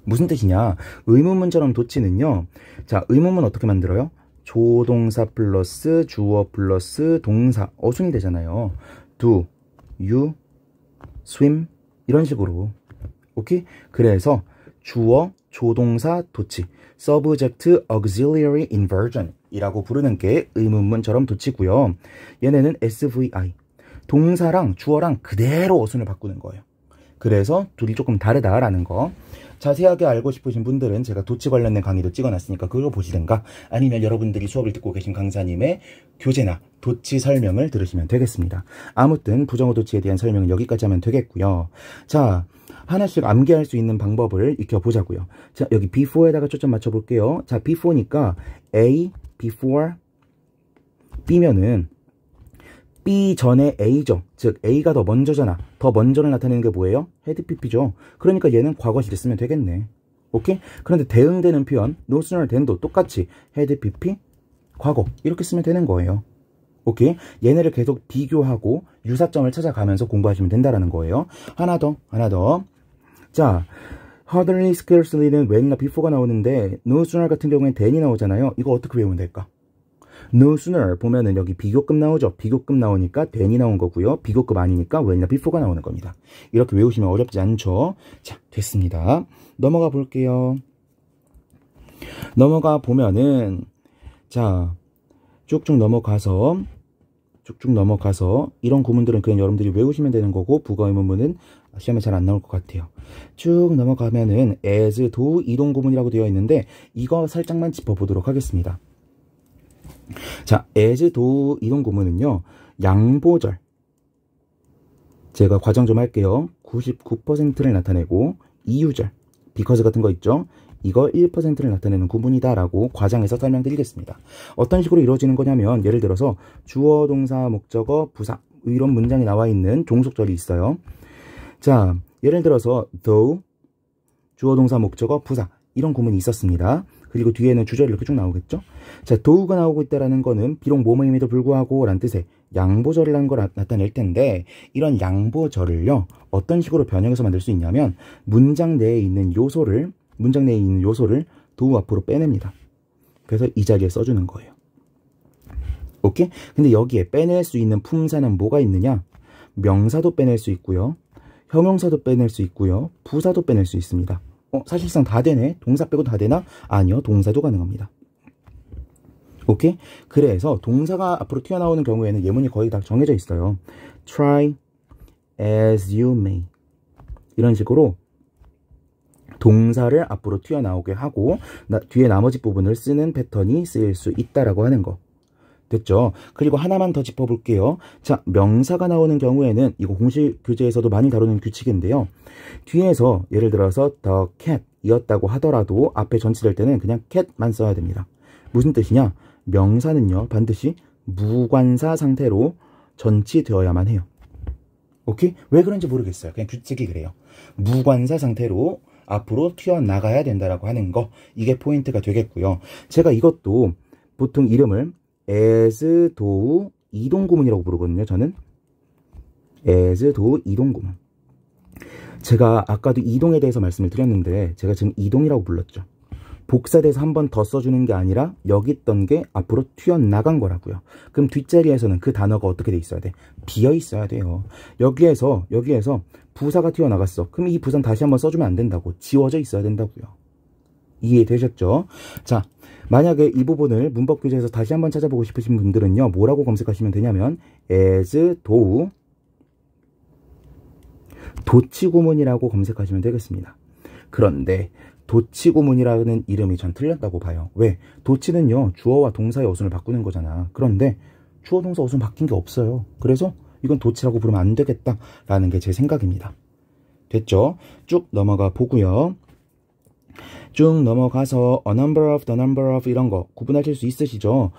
Speaker 1: 무슨 뜻이냐? 의문문처럼 도치는요. 자, 의문문 어떻게 만들어요? 조동사 플러스 주어 플러스 동사 어순이 되잖아요. do, you, swim 이런 식으로 오케이? 그래서 주어, 조동사, 도치, subject, auxiliary, inversion 이라고 부르는 게 의문문처럼 도치고요. 얘네는 SVI, 동사랑 주어랑 그대로 어순을 바꾸는 거예요. 그래서 둘이 조금 다르다라는 거. 자세하게 알고 싶으신 분들은 제가 도치 관련된 강의도 찍어놨으니까 그거 보시든가 아니면 여러분들이 수업을 듣고 계신 강사님의 교재나 도치 설명을 들으시면 되겠습니다. 아무튼 부정어 도치에 대한 설명은 여기까지 하면 되겠고요. 자, 하나씩 암기할 수 있는 방법을 익혀보자고요. 자, 여기 before에다가 초점 맞춰볼게요. 자, before니까 A, before, B면은 B 전에 A죠. 즉 A가 더 먼저잖아. 더 먼저를 나타내는 게 뭐예요? 헤드 PP죠. 그러니까 얘는 과거시제 쓰면 되겠네. 오케이? 그런데 대응되는 표현 no sooner than도 똑같이 헤드 PP 과거 이렇게 쓰면 되는 거예요. 오케이? 얘네를 계속 비교하고 유사점을 찾아가면서 공부하시면 된다라는 거예요. 하나 더, 하나 더. 자, hardly scarcely는 웬이나비포가 나오는데 no sooner 같은 경우엔 t h 이 나오잖아요. 이거 어떻게 외우면 될까? no sooner 보면은 여기 비교급 나오죠. 비교급 나오니까 t 이 나온 거고요. 비교급 아니니까 웬이나비포가 나오는 겁니다. 이렇게 외우시면 어렵지 않죠. 자, 됐습니다. 넘어가 볼게요. 넘어가 보면은 자, 쭉쭉 넘어가서 쭉쭉 넘어가서 이런 구문들은 그냥 여러분들이 외우시면 되는 거고 부가 의문문은 시험에 잘 안 나올 것 같아요. 쭉 넘어가면은 as 도 o 이동 구문이라고 되어 있는데 이거 살짝만 짚어보도록 하겠습니다. 자, as 도 o 이동 구문은요. 양보절. 제가 과정 좀 할게요. 99%를 나타내고 이유절, because 같은 거 있죠? 이거 1%를 나타내는 구분이다라고 과장해서 설명드리겠습니다. 어떤 식으로 이루어지는 거냐면 예를 들어서 주어, 동사, 목적어, 부사 이런 문장이 나와 있는 종속절이 있어요. 자, 예를 들어서 though 주어 동사 목적어 부사 이런 구문이 있었습니다. 그리고 뒤에는 주절 이렇게 쭉 나오겠죠? 자, 도우가 나오고 있다라는 거는 비록 모모임에도 불구하고 란 뜻의 양보절이라는 걸 나타낼 텐데 이런 양보절을요 어떤 식으로 변형해서 만들 수 있냐면 문장 내에 있는 요소를 문장 내에 있는 요소를 도우 앞으로 빼냅니다. 그래서 이 자리에 써주는 거예요. 오케이? 근데 여기에 빼낼 수 있는 품사는 뭐가 있느냐? 명사도 빼낼 수 있고요. 형용사도 빼낼 수 있고요. 부사도 빼낼 수 있습니다. 어, 사실상 다 되네. 동사 빼고 다 되나? 아니요. 동사도 가능합니다. 오케이? 그래서 동사가 앞으로 튀어나오는 경우에는 예문이 거의 다 정해져 있어요. try as you may 이런 식으로 동사를 앞으로 튀어나오게 하고 나, 뒤에 나머지 부분을 쓰는 패턴이 쓰일 수 있다라고 하는 거. 됐죠. 그리고 하나만 더 짚어볼게요. 자, 명사가 나오는 경우에는 이거 공식 교재에서도 많이 다루는 규칙인데요. 뒤에서 예를 들어서 the cat 이었다고 하더라도 앞에 전치될 때는 그냥 cat만 써야 됩니다. 무슨 뜻이냐? 명사는요, 반드시 무관사 상태로 전치되어야만 해요. 오케이? 왜 그런지 모르겠어요. 그냥 규칙이 그래요. 무관사 상태로 앞으로 튀어나가야 된다라고 하는 거. 이게 포인트가 되겠고요. 제가 이것도 보통 이름을 에즈도우 이동고문이라고 부르거든요. 저는 에즈도우 이동고문. 제가 아까도 이동에 대해서 말씀을 드렸는데 제가 지금 이동이라고 불렀죠. 복사돼서 한 번 더 써주는 게 아니라 여기 있던 게 앞으로 튀어나간 거라고요. 그럼 뒷자리에서는 그 단어가 어떻게 돼 있어야 돼? 비어 있어야 돼요. 여기에서 여기에서 부사가 튀어나갔어. 그럼 이 부사는 다시 한 번 써주면 안 된다고. 지워져 있어야 된다고요. 이해되셨죠? 자, 만약에 이 부분을 문법 교재에서 다시 한번 찾아보고 싶으신 분들은요. 뭐라고 검색하시면 되냐면 as 도우 도치구문이라고 검색하시면 되겠습니다. 그런데 도치구문이라는 이름이 전 틀렸다고 봐요. 왜? 도치는요. 주어와 동사의 어순을 바꾸는 거잖아. 그런데 주어 동사 어순 바뀐 게 없어요. 그래서 이건 도치라고 부르면 안 되겠다라는 게 제 생각입니다. 됐죠? 쭉 넘어가 보고요. 쭉 넘어가서 a number of, the number of 이런 거 구분하실 수 있으시죠?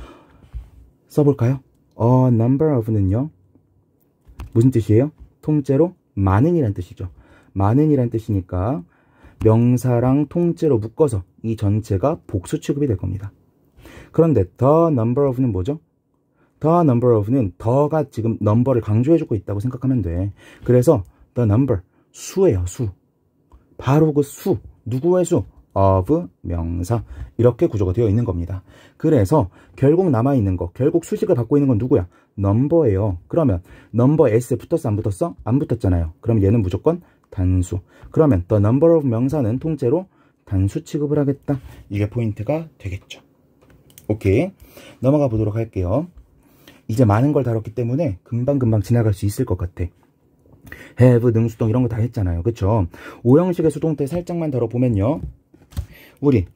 Speaker 1: 써볼까요? a number of는요. 무슨 뜻이에요? 통째로 많은 이란 뜻이죠. 많은 이란 뜻이니까 명사랑 통째로 묶어서 이 전체가 복수 취급이 될 겁니다. 그런데 the number of는 뭐죠? the number of는 더가 지금 넘버를 강조해주고 있다고 생각하면 돼. 그래서 the number, 수예요, 수. 바로 그 수. 누구의 수? of 명사 이렇게 구조가 되어 있는 겁니다. 그래서 결국 남아 있는 거, 결국 수식을 받고 있는 건 누구야? 넘버예요. 그러면 넘버 s 붙었어 안 붙었어? 안 붙었잖아요. 그럼 얘는 무조건 단수. 그러면 the number of 명사는 통째로 단수 취급을 하겠다. 이게 포인트가 되겠죠. 오케이. 넘어가 보도록 할게요. 이제 많은 걸 다뤘기 때문에 금방금방 지나갈 수 있을 것 같아. have, 능수동 이런 거 다 했잖아요. 그쵸? 5형식의 수동태 살짝만 다어보면요 우리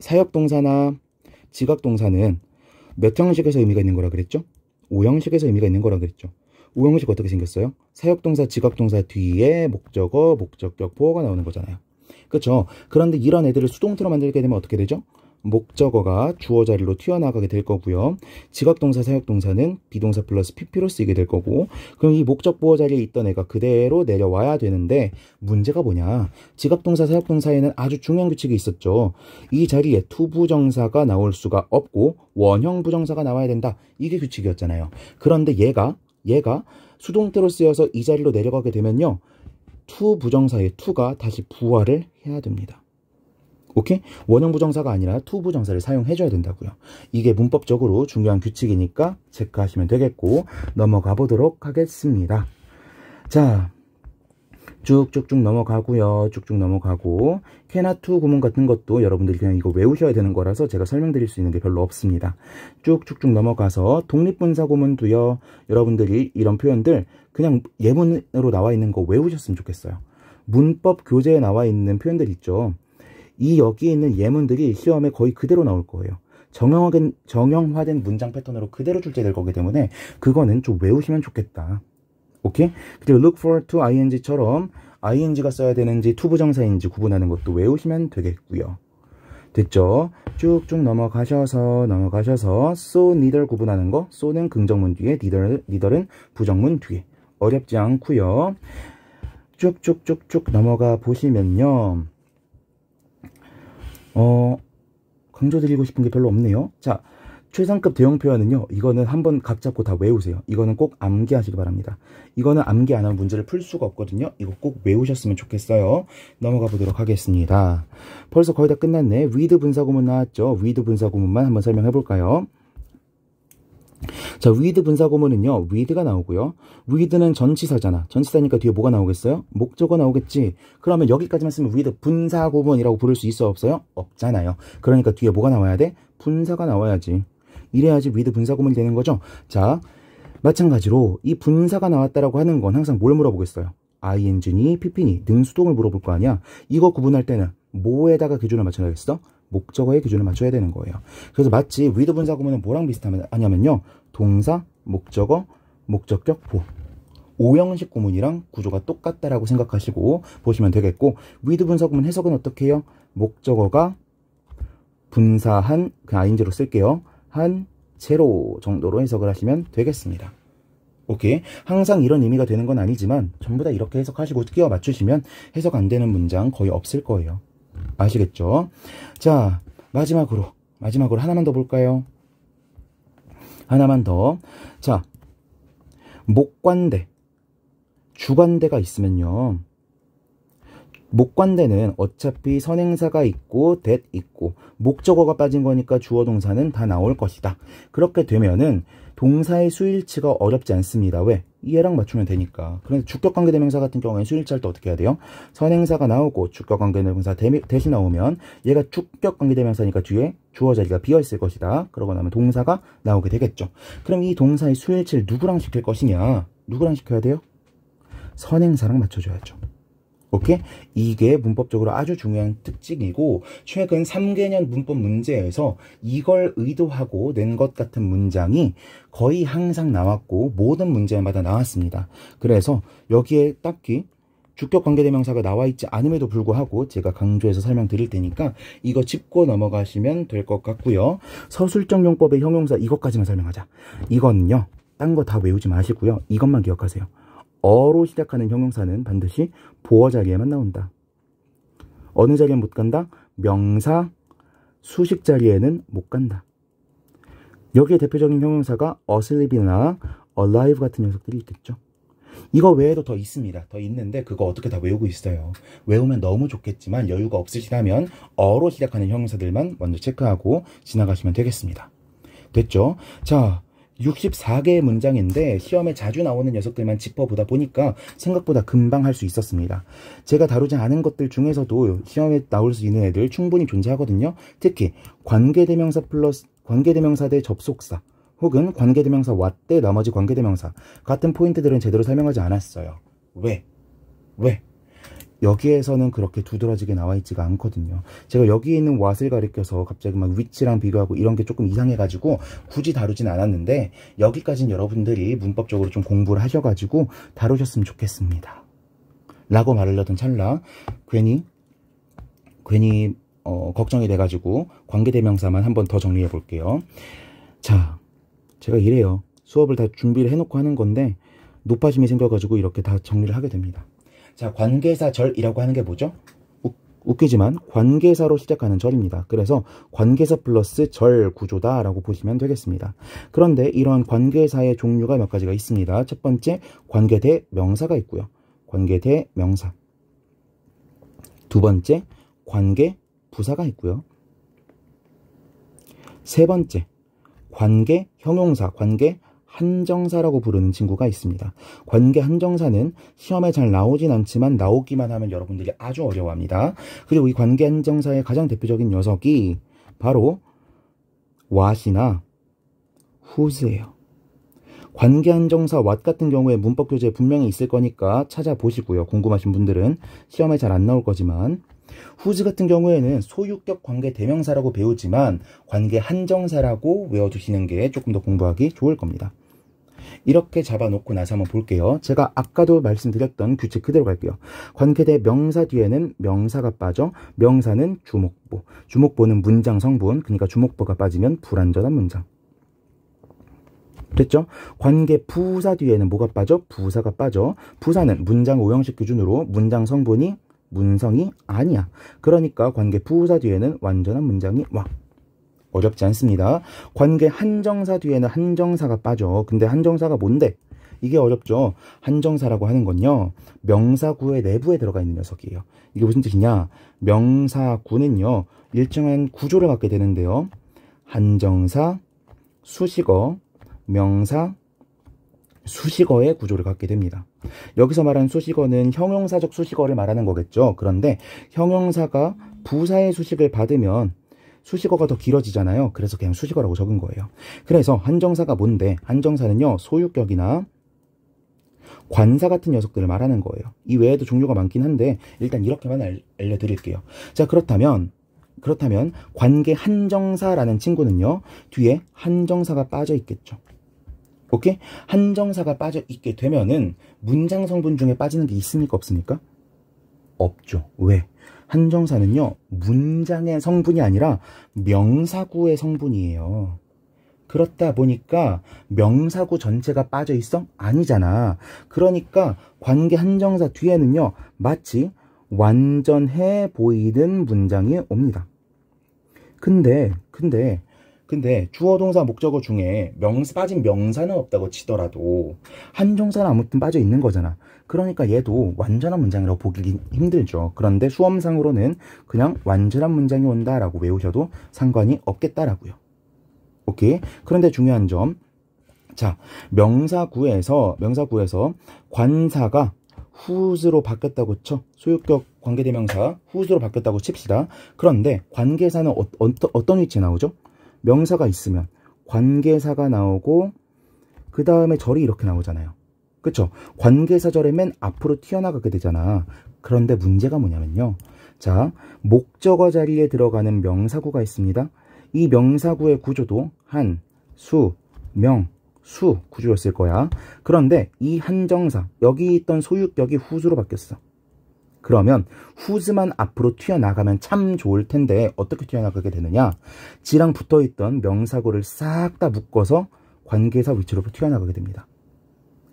Speaker 1: 사역동사나 지각동사는 몇 형식에서 의미가 있는 거라 그랬죠? 5형식에서 의미가 있는 거라 그랬죠? 5형식 어떻게 생겼어요? 사역동사, 지각동사 뒤에 목적어, 목적격, 보어가 나오는 거잖아요. 그렇죠 그런데 이런 애들을 수동태로 만들게 되면 어떻게 되죠? 목적어가 주어 자리로 튀어나가게 될 거고요. 직업동사, 사역동사는 비동사 플러스 PP로 쓰이게 될 거고 그럼 이 목적 보어 자리에 있던 애가 그대로 내려와야 되는데 문제가 뭐냐. 직업동사, 사역동사에는 아주 중요한 규칙이 있었죠. 이 자리에 투부정사가 나올 수가 없고 원형 부정사가 나와야 된다. 이게 규칙이었잖아요. 그런데 얘가 얘가 수동태로 쓰여서 이 자리로 내려가게 되면요. 투 부정사의 투가 다시 부활을 해야 됩니다. 오케이? 원형 부정사가 아니라 투 부정사를 사용해줘야 된다고요. 이게 문법적으로 중요한 규칙이니까 체크하시면 되겠고 넘어가 보도록 하겠습니다. 자, 쭉쭉쭉 넘어가고요. 쭉쭉 넘어가고 캐나투 구문 같은 것도 여러분들이 그냥 이거 외우셔야 되는 거라서 제가 설명드릴 수 있는 게 별로 없습니다. 쭉쭉쭉 넘어가서 독립분사 구문도요. 여러분들이 이런 표현들 그냥 예문으로 나와 있는 거 외우셨으면 좋겠어요. 문법 교재에 나와 있는 표현들 있죠. 이 여기에 있는 예문들이 시험에 거의 그대로 나올 거예요. 정형화된, 정형화된 문장 패턴으로 그대로 출제될 거기 때문에 그거는 좀 외우시면 좋겠다. 오케이? 그리고 look f o r w to ing처럼 ing가 써야 되는지 투부정사인지 구분하는 것도 외우시면 되겠고요. 됐죠? 쭉쭉 넘어가셔서 넘어가셔서 so neither 구분하는 거 so는 긍정문 뒤에 neither, neither은 부정문 뒤에 어렵지 않고요. 쭉쭉쭉쭉 넘어가 보시면요. 어, 강조드리고 싶은 게 별로 없네요. 자, 최상급 대형 표현은요. 이거는 한번 각 잡고 다 외우세요. 이거는 꼭 암기하시기 바랍니다. 이거는 암기 안 하면 문제를 풀 수가 없거든요. 이거 꼭 외우셨으면 좋겠어요. 넘어가 보도록 하겠습니다. 벌써 거의 다 끝났네. 위드 분사구문 나왔죠. 위드 분사구문만 한번 설명해 볼까요? 자, 위드 분사 고문은요, 위드가 나오고요. 위드는 전치사잖아. 전치사니까 뒤에 뭐가 나오겠어요? 목적어 나오겠지. 그러면 여기까지만 쓰면 위드 분사 고문이라고 부를 수 있어 없어요? 없잖아요. 그러니까 뒤에 뭐가 나와야 돼? 분사가 나와야지. 이래야지 위드 분사 고문이 되는 거죠. 자, 마찬가지로 이 분사가 나왔다라고 하는 건 항상 뭘 물어보겠어요? ing니, pp니, 능수동을 물어볼 거 아니야? 이거 구분할 때는 뭐에다가 기준을 맞춰야겠어? 목적어의 기준을 맞춰야 되는 거예요. 그래서 마치 위드 분사구문은 뭐랑 비슷하냐면요. 동사, 목적어, 목적격보. 5형식 구문이랑 구조가 똑같다라고 생각하시고 보시면 되겠고 위드 분사구문 해석은 어떻게 해요? 목적어가 분사한 그냥 ing로 쓸게요. 한 제로 정도로 해석을 하시면 되겠습니다. 오케이. 항상 이런 의미가 되는 건 아니지만 전부 다 이렇게 해석하시고 끼워 맞추시면 해석 안 되는 문장 거의 없을 거예요. 아시겠죠? 자, 마지막으로, 마지막으로 하나만 더 볼까요? 하나만 더. 자, 목관대, 주관대가 있으면요. 목관대는 어차피 선행사가 있고 t 있고 목적어가 빠진 거니까 주어 동사는 다 나올 것이다. 그렇게 되면은 동사의 수일치가 어렵지 않습니다. 왜? 얘랑 맞추면 되니까 그런데 주격관계 대명사 같은 경우에는 수일치할 때 어떻게 해야 돼요? 선행사가 나오고 주격관계 대명사 대신 나오면 얘가 주격관계 대명사니까 뒤에 주어 자리가 비어 있을 것이다 그러고 나면 동사가 나오게 되겠죠 그럼 이 동사의 수일치를 누구랑 시킬 것이냐 누구랑 시켜야 돼요? 선행사랑 맞춰줘야죠 오케이? 이게 문법적으로 아주 중요한 특징이고 최근 3개년 문법 문제에서 이걸 의도하고 낸 것 같은 문장이 거의 항상 나왔고 모든 문제마다 나왔습니다. 그래서 여기에 딱히 주격 관계대명사가 나와 있지 않음에도 불구하고 제가 강조해서 설명드릴 테니까 이거 짚고 넘어가시면 될 것 같고요. 서술적 용법의 형용사 이것까지만 설명하자. 이건요딴 거 다 외우지 마시고요. 이것만 기억하세요. 어로 시작하는 형용사는 반드시 보어 자리에만 나온다. 어느 자리엔 못 간다? 명사, 수식 자리에는 못 간다. 여기에 대표적인 형용사가 어슬립이나 alive 같은 녀석들이 있겠죠. 이거 외에도 더 있습니다. 더 있는데 그거 어떻게 다 외우고 있어요. 외우면 너무 좋겠지만 여유가 없으시다면 어로 시작하는 형용사들만 먼저 체크하고 지나가시면 되겠습니다. 됐죠? 자, 64개의 문장인데 시험에 자주 나오는 녀석들만 짚어보다 보니까 생각보다 금방 할 수 있었습니다. 제가 다루지 않은 것들 중에서도 시험에 나올 수 있는 애들 충분히 존재하거든요. 특히 관계대명사 플러스 관계대명사 대 접속사 혹은 관계대명사 왓대 나머지 관계대명사 같은 포인트들은 제대로 설명하지 않았어요. 왜? 왜? 여기에서는 그렇게 두드러지게 나와 있지가 않거든요. 제가 여기 에 있는 왓을 가리켜서 갑자기 막 위치랑 비교하고 이런 게 조금 이상해가지고 굳이 다루진 않았는데 여기까지는 여러분들이 문법적으로 좀 공부를 하셔가지고 다루셨으면 좋겠습니다. 라고 말하려던 찰나 괜히 괜히 어, 걱정이 돼가지고 관계대명사만 한 번 더 정리해 볼게요. 자, 제가 이래요. 수업을 다 준비를 해놓고 하는 건데 높아짐이 생겨가지고 이렇게 다 정리를 하게 됩니다. 자, 관계사 절이라고 하는 게 뭐죠? 웃기지만 관계사로 시작하는 절입니다. 그래서 관계사 플러스 절 구조다라고 보시면 되겠습니다. 그런데 이러한 관계사의 종류가 몇 가지가 있습니다. 첫 번째 관계대 명사가 있고요. 관계대 명사. 두 번째 관계 부사가 있고요. 세 번째 관계 형용사, 관계 한정사라고 부르는 친구가 있습니다. 관계 한정사는 시험에 잘 나오진 않지만 나오기만 하면 여러분들이 아주 어려워합니다. 그리고 이 관계 한정사의 가장 대표적인 녀석이 바로 what이나 w h o s 예요 관계한정사 왓 같은 경우에 문법 교재에 분명히 있을 거니까 찾아보시고요. 궁금하신 분들은 시험에 잘 안 나올 거지만 후즈 같은 경우에는 소유격 관계 대명사라고 배우지만 관계 한정사라고 외워두시는 게 조금 더 공부하기 좋을 겁니다. 이렇게 잡아놓고 나서 한번 볼게요. 제가 아까도 말씀드렸던 규칙 그대로 갈게요. 관계대 명사 뒤에는 명사가 빠져 명사는 주목보. 주목보는 문장 성분, 그러니까 주목보가 빠지면 불완전한 문장. 됐죠? 관계 부사 뒤에는 뭐가 빠져? 부사가 빠져. 부사는 문장 오형식 기준으로 문장 성분이 문성이 아니야. 그러니까 관계 부사 뒤에는 완전한 문장이 와. 어렵지 않습니다. 관계 한정사 뒤에는 한정사가 빠져. 근데 한정사가 뭔데? 이게 어렵죠. 한정사라고 하는 건요. 명사구의 내부에 들어가 있는 녀석이에요. 이게 무슨 뜻이냐? 명사구는요. 일정한 구조를 갖게 되는데요. 한정사, 수식어, 명사, 수식어의 구조를 갖게 됩니다. 여기서 말하는 수식어는 형용사적 수식어를 말하는 거겠죠. 그런데 형용사가 부사의 수식을 받으면 수식어가 더 길어지잖아요. 그래서 그냥 수식어라고 적은 거예요. 그래서 한정사가 뭔데? 한정사는요. 소유격이나 관사 같은 녀석들을 말하는 거예요. 이 외에도 종류가 많긴 한데 일단 이렇게만 알, 알려드릴게요. 자 그렇다면 그렇다면 관계 한정사라는 친구는요. 뒤에 한정사가 빠져 있겠죠. 오케이? 한정사가 빠져 있게 되면은 문장 성분 중에 빠지는 게 있습니까? 없습니까? 없죠. 왜? 한정사는요, 문장의 성분이 아니라 명사구의 성분이에요. 그렇다 보니까 명사구 전체가 빠져 있어? 아니잖아. 그러니까 관계 한정사 뒤에는요, 마치 완전해 보이는 문장이 옵니다. 근데, 근데, 근데 주어 동사 목적어 중에 명사 빠진 명사는 없다고 치더라도 한정사는 아무튼 빠져 있는 거잖아. 그러니까 얘도 완전한 문장이라고 보기 힘들죠. 그런데 수험상으로는 그냥 완전한 문장이 온다라고 외우셔도 상관이 없겠다라고요. 오케이. 그런데 중요한 점. 자, 명사구에서, 명사구에서 관사가 후즈로 바뀌었다고 쳐. 소유격 관계대명사 후즈로 바뀌었다고 칩시다. 그런데 관계사는 어, 어, 어떤 위치에 나오죠? 명사가 있으면 관계사가 나오고 그 다음에 절이 이렇게 나오잖아요. 그쵸? 관계사절에맨 앞으로 튀어나가게 되잖아. 그런데 문제가 뭐냐면요. 자, 목적어 자리에 들어가는 명사구가 있습니다. 이 명사구의 구조도 한, 수, 명, 수 구조였을 거야. 그런데 이 한정사, 여기 있던 소유격이 후수로 바뀌었어. 그러면 후즈만 앞으로 튀어나가면 참 좋을 텐데 어떻게 튀어나가게 되느냐? 지랑 붙어있던 명사구를 싹 다 묶어서 관계사 위치로 튀어나가게 됩니다.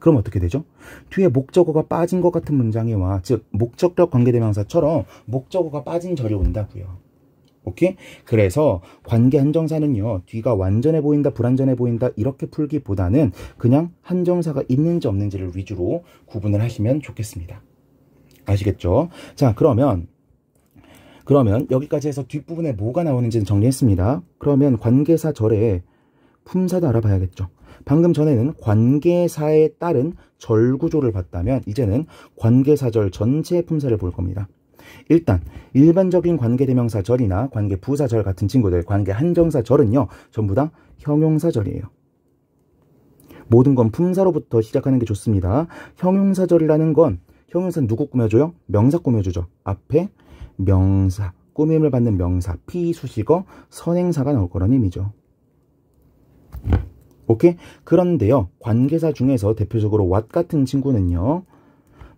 Speaker 1: 그럼 어떻게 되죠? 뒤에 목적어가 빠진 것 같은 문장이 와. 즉, 목적격 관계대명사처럼 목적어가 빠진 절이 온다고요. 오케이? 그래서 관계 한정사는요. 뒤가 완전해 보인다, 불완전해 보인다 이렇게 풀기보다는 그냥 한정사가 있는지 없는지를 위주로 구분을 하시면 좋겠습니다. 아시겠죠? 자, 그러면 그러면 여기까지 해서 뒷부분에 뭐가 나오는지는 정리했습니다. 그러면 관계사 절에 품사도 알아봐야겠죠. 방금 전에는 관계사에 따른 절구조를 봤다면 이제는 관계사절 전체 품사를 볼 겁니다. 일단 일반적인 관계대명사절이나 관계부사절 같은 친구들 관계한정사절은요 전부 다 형용사절이에요. 모든 건 품사로부터 시작하는 게 좋습니다. 형용사절이라는 건 형용사는 누구 꾸며줘요? 명사 꾸며주죠. 앞에 명사, 꾸밈을 받는 명사, 피수식어, 선행사가 나올 거란 의미죠. 오케이? 그런데요, 관계사 중에서 대표적으로 왓 같은 친구는요,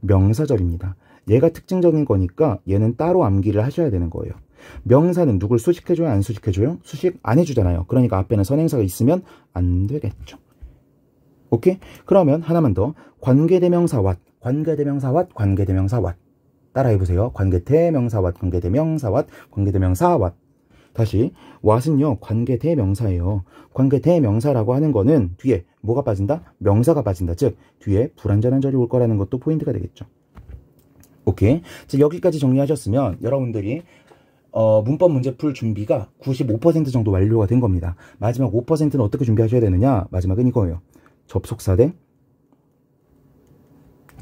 Speaker 1: 명사절입니다. 얘가 특징적인 거니까 얘는 따로 암기를 하셔야 되는 거예요. 명사는 누굴 수식해줘요? 안 수식해줘요? 수식 안 해주잖아요. 그러니까 앞에는 선행사가 있으면 안 되겠죠. 오케이? 그러면 하나만 더. 관계대명사 왓, 관계대명사 왓, 관계대명사 왓. 따라해보세요. 관계대명사 왓, 관계대명사 왓, 관계대명사 왓. 다시 왓은요 관계 대명사예요. 관계 대명사라고 하는 거는 뒤에 뭐가 빠진다? 명사가 빠진다. 즉 뒤에 불완전한 절이 올 거라는 것도 포인트가 되겠죠. 오케이. 자, 여기까지 정리하셨으면 여러분들이 어, 문법 문제 풀 준비가 95% 정도 완료가 된 겁니다. 마지막 5%는 어떻게 준비하셔야 되느냐? 마지막은 이거예요. 접속사 대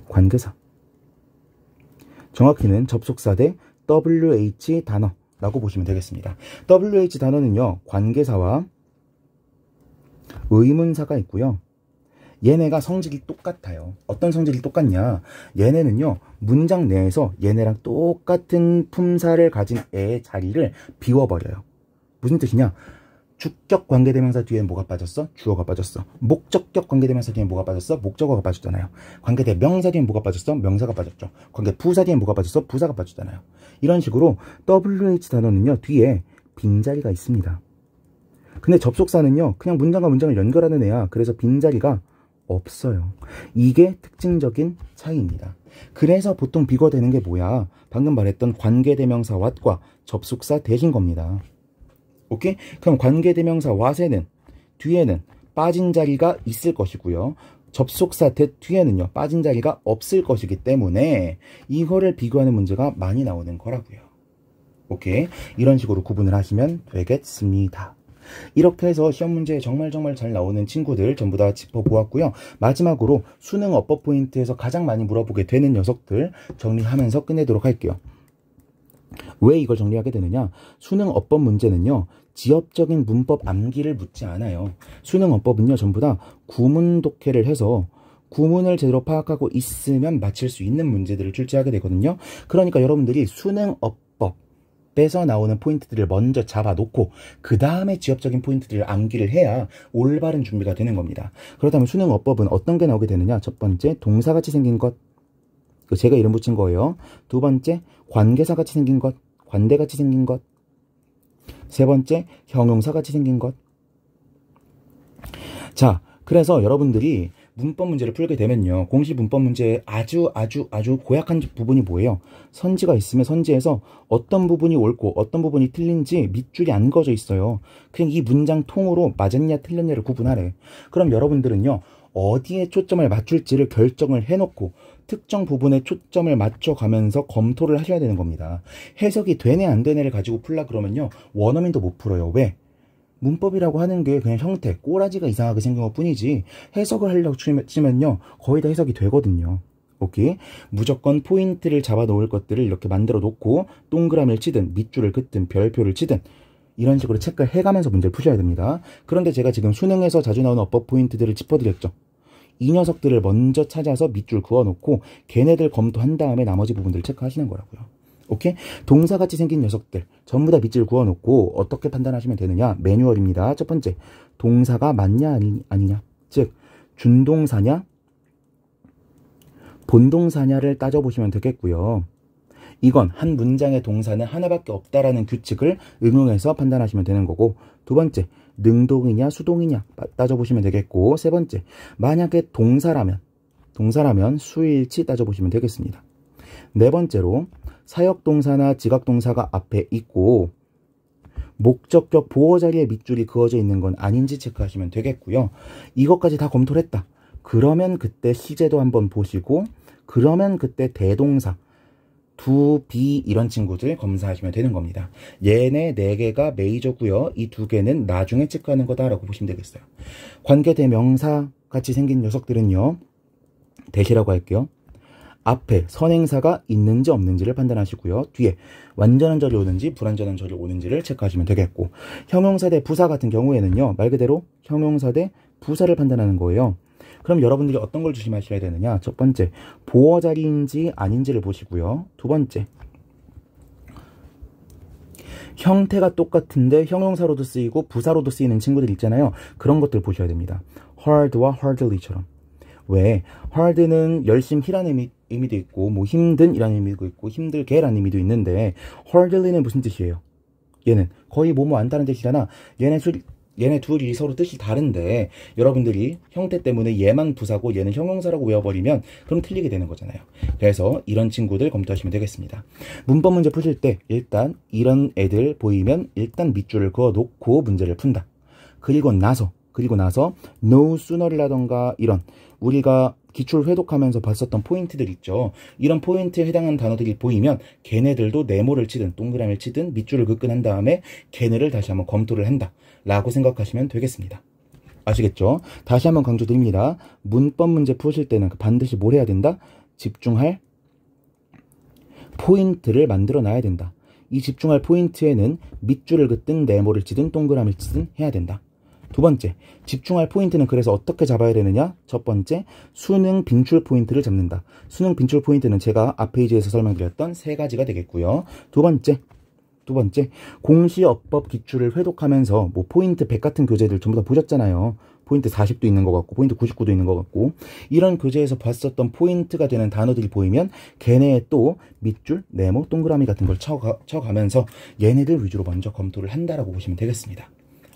Speaker 1: 관계사. 정확히는 접속사 대 WH 단어. 라고 보시면 되겠습니다. WH 단어는요. 관계사와 의문사가 있고요. 얘네가 성질이 똑같아요. 어떤 성질이 똑같냐? 얘네는요, 문장 내에서 얘네랑 똑같은 품사를 가진 애의 자리를 비워버려요. 무슨 뜻이냐? 주격 관계대명사 뒤에 뭐가 빠졌어? 주어가 빠졌어. 목적격 관계대명사 뒤에 뭐가 빠졌어? 목적어가 빠졌잖아요. 관계대명사 뒤에 뭐가 빠졌어? 명사가 빠졌죠. 관계부사 뒤에 뭐가 빠졌어? 부사가 빠졌잖아요. 이런 식으로 WH 단어는요. 뒤에 빈자리가 있습니다. 근데 접속사는요. 그냥 문장과 문장을 연결하는 애야. 그래서 빈자리가 없어요. 이게 특징적인 차이입니다. 그래서 보통 비교되는 게 뭐야? 방금 말했던 관계대명사 왓과 접속사 대신 겁니다. 오케이? 그럼 관계대명사 와세는 뒤에는 빠진 자리가 있을 것이고요. 접속사 대 뒤에는요. 빠진 자리가 없을 것이기 때문에 이거를 비교하는 문제가 많이 나오는 거라고요. 오케이? 이런 식으로 구분을 하시면 되겠습니다. 이렇게 해서 시험 문제에 정말 정말 잘 나오는 친구들 전부 다 짚어보았고요. 마지막으로 수능 어법 포인트에서 가장 많이 물어보게 되는 녀석들 정리하면서 끝내도록 할게요. 왜 이걸 정리하게 되느냐? 수능 어법 문제는요. 지엽적인 문법 암기를 묻지 않아요. 수능 어법은요 전부 다 구문 독해를 해서 구문을 제대로 파악하고 있으면 맞힐 수 있는 문제들을 출제하게 되거든요. 그러니까 여러분들이 수능 어법 빼서 나오는 포인트들을 먼저 잡아놓고 그 다음에 지엽적인 포인트들을 암기를 해야 올바른 준비가 되는 겁니다. 그렇다면 수능 어법은 어떤 게 나오게 되느냐? 첫 번째, 동사같이 생긴 것. 제가 이름 붙인 거예요. 두 번째, 관계사같이 생긴 것. 관대같이 생긴 것. 세 번째, 형용사 같이 생긴 것. 자, 그래서 여러분들이 문법 문제를 풀게 되면요. 공식 문법 문제에 아주 아주 아주 고약한 부분이 뭐예요? 선지가 있으면 선지에서 어떤 부분이 옳고 어떤 부분이 틀린지 밑줄이 안 거져 있어요. 그냥 이 문장 통으로 맞았냐 틀렸냐를 구분하래. 그럼 여러분들은요. 어디에 초점을 맞출지를 결정을 해놓고 특정 부분에 초점을 맞춰가면서 검토를 하셔야 되는 겁니다. 해석이 되네 안 되네를 가지고 풀라 그러면요. 원어민도 못 풀어요. 왜? 문법이라고 하는 게 그냥 형태, 꼬라지가 이상하게 생긴 것 뿐이지 해석을 하려고 치면요. 거의 다 해석이 되거든요. 오케이? 무조건 포인트를 잡아 놓을 것들을 이렇게 만들어 놓고 동그라미를 치든 밑줄을 긋든 별표를 치든 이런 식으로 체크해 가면서 문제를 푸셔야 됩니다. 그런데 제가 지금 수능에서 자주 나오는 어법 포인트들을 짚어드렸죠. 이 녀석들을 먼저 찾아서 밑줄 그어놓고 걔네들 검토한 다음에 나머지 부분들을 체크하시는 거라고요. 오케이? 동사같이 생긴 녀석들 전부 다 밑줄 그어놓고 어떻게 판단하시면 되느냐? 매뉴얼입니다. 첫 번째, 동사가 맞냐 아니, 아니냐? 즉, 준동사냐? 본동사냐를 따져보시면 되겠고요. 이건 한 문장의 동사는 하나밖에 없다라는 규칙을 응용해서 판단하시면 되는 거고 두 번째, 능동이냐 수동이냐 따져보시면 되겠고 세 번째, 만약에 동사라면 동사라면 수일치 따져보시면 되겠습니다. 네 번째로 사역동사나 지각동사가 앞에 있고 목적격 보호자리에 밑줄이 그어져 있는 건 아닌지 체크하시면 되겠고요. 이것까지 다 검토를 했다. 그러면 그때 시제도 한번 보시고 그러면 그때 대동사 2B 이런 친구들 검사하시면 되는 겁니다. 얘네 4개가 메이저고요. 이 2개는 나중에 체크하는 거다라고 보시면 되겠어요. 관계대명사 같이 생긴 녀석들은요. 대시라고 할게요. 앞에 선행사가 있는지 없는지를 판단하시고요. 뒤에 완전한 절이 오는지 불완전한 절이 오는지를 체크하시면 되겠고 형용사 대 부사 같은 경우에는요. 말 그대로 형용사 대 부사를 판단하는 거예요. 그럼 여러분들이 어떤 걸 조심하셔야 되느냐? 첫 번째, 보호 자리인지 아닌지를 보시고요. 두 번째, 형태가 똑같은데 형용사로도 쓰이고 부사로도 쓰이는 친구들 있잖아요. 그런 것들 보셔야 됩니다. hard와 hardly처럼. 왜? hard는 열심히라는 의미, 의미도 있고 뭐 힘든 이라는 의미도 있고 힘들게라는 의미도 있는데 hardly는 무슨 뜻이에요? 얘는 거의 뭐뭐 안다는 뜻이잖아. 얘는 얘네 둘이 서로 뜻이 다른데 여러분들이 형태 때문에 얘만 부사고 얘는 형용사라고 외워버리면 그럼 틀리게 되는 거잖아요. 그래서 이런 친구들 검토하시면 되겠습니다. 문법 문제 푸실 때 일단 이런 애들 보이면 일단 밑줄을 그어놓고 문제를 푼다. 그리고 나서 그리고 나서 no sooner라던가 이런 우리가 기출 회독하면서 봤었던 포인트들 있죠. 이런 포인트에 해당하는 단어들이 보이면 걔네들도 네모를 치든 동그라미를 치든 밑줄을 긋끈한 다음에 걔네를 다시 한번 검토를 한다. 라고 생각하시면 되겠습니다. 아시겠죠? 다시 한번 강조드립니다. 문법 문제 푸실 때는 그 반드시 뭘 해야 된다? 집중할 포인트를 만들어 놔야 된다. 이 집중할 포인트에는 밑줄을 긋든 네모를 치든 동그라미를 치든 해야 된다. 두 번째, 집중할 포인트는 그래서 어떻게 잡아야 되느냐? 첫 번째, 수능 빈출 포인트를 잡는다. 수능 빈출 포인트는 제가 앞 페이지에서 설명드렸던 세 가지가 되겠고요. 두 번째, 두 번째, 공시어법 기출을 회독하면서 뭐 포인트 100 같은 교재들 전부 다 보셨잖아요. 포인트 40도 있는 것 같고 포인트 99도 있는 것 같고 이런 교재에서 봤었던 포인트가 되는 단어들이 보이면 걔네에 또 밑줄, 네모, 동그라미 같은 걸 쳐가, 쳐가면서 얘네들 위주로 먼저 검토를 한다라고 보시면 되겠습니다.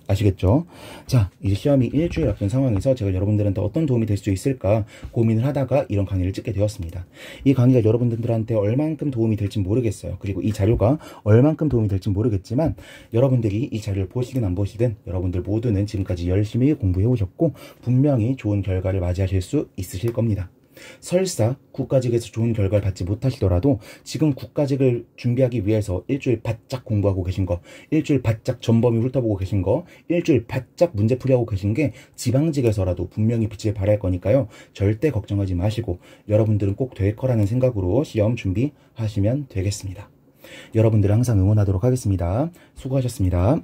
Speaker 1: 아시겠죠? 자, 이제 시험이 일주일 앞둔 상황에서 제가 여러분들한테 어떤 도움이 될 수 있을까 고민을 하다가 이런 강의를 찍게 되었습니다. 이 강의가 여러분들한테 얼만큼 도움이 될지 모르겠어요. 그리고 이 자료가 얼만큼 도움이 될지 모르겠지만 여러분들이 이 자료를 보시든 안 보시든 여러분들 모두는 지금까지 열심히 공부해 오셨고 분명히 좋은 결과를 맞이하실 수 있으실 겁니다. 설사 국가직에서 좋은 결과를 받지 못하시더라도 지금 국가직을 준비하기 위해서 일주일 바짝 공부하고 계신 거, 일주일 바짝 전범위 훑어보고 계신 거, 일주일 바짝 문제풀이하고 계신 게 지방직에서라도 분명히 빛을 발할 거니까요. 절대 걱정하지 마시고 여러분들은 꼭 될 거라는 생각으로 시험 준비하시면 되겠습니다. 여러분들 항상 응원하도록 하겠습니다. 수고하셨습니다.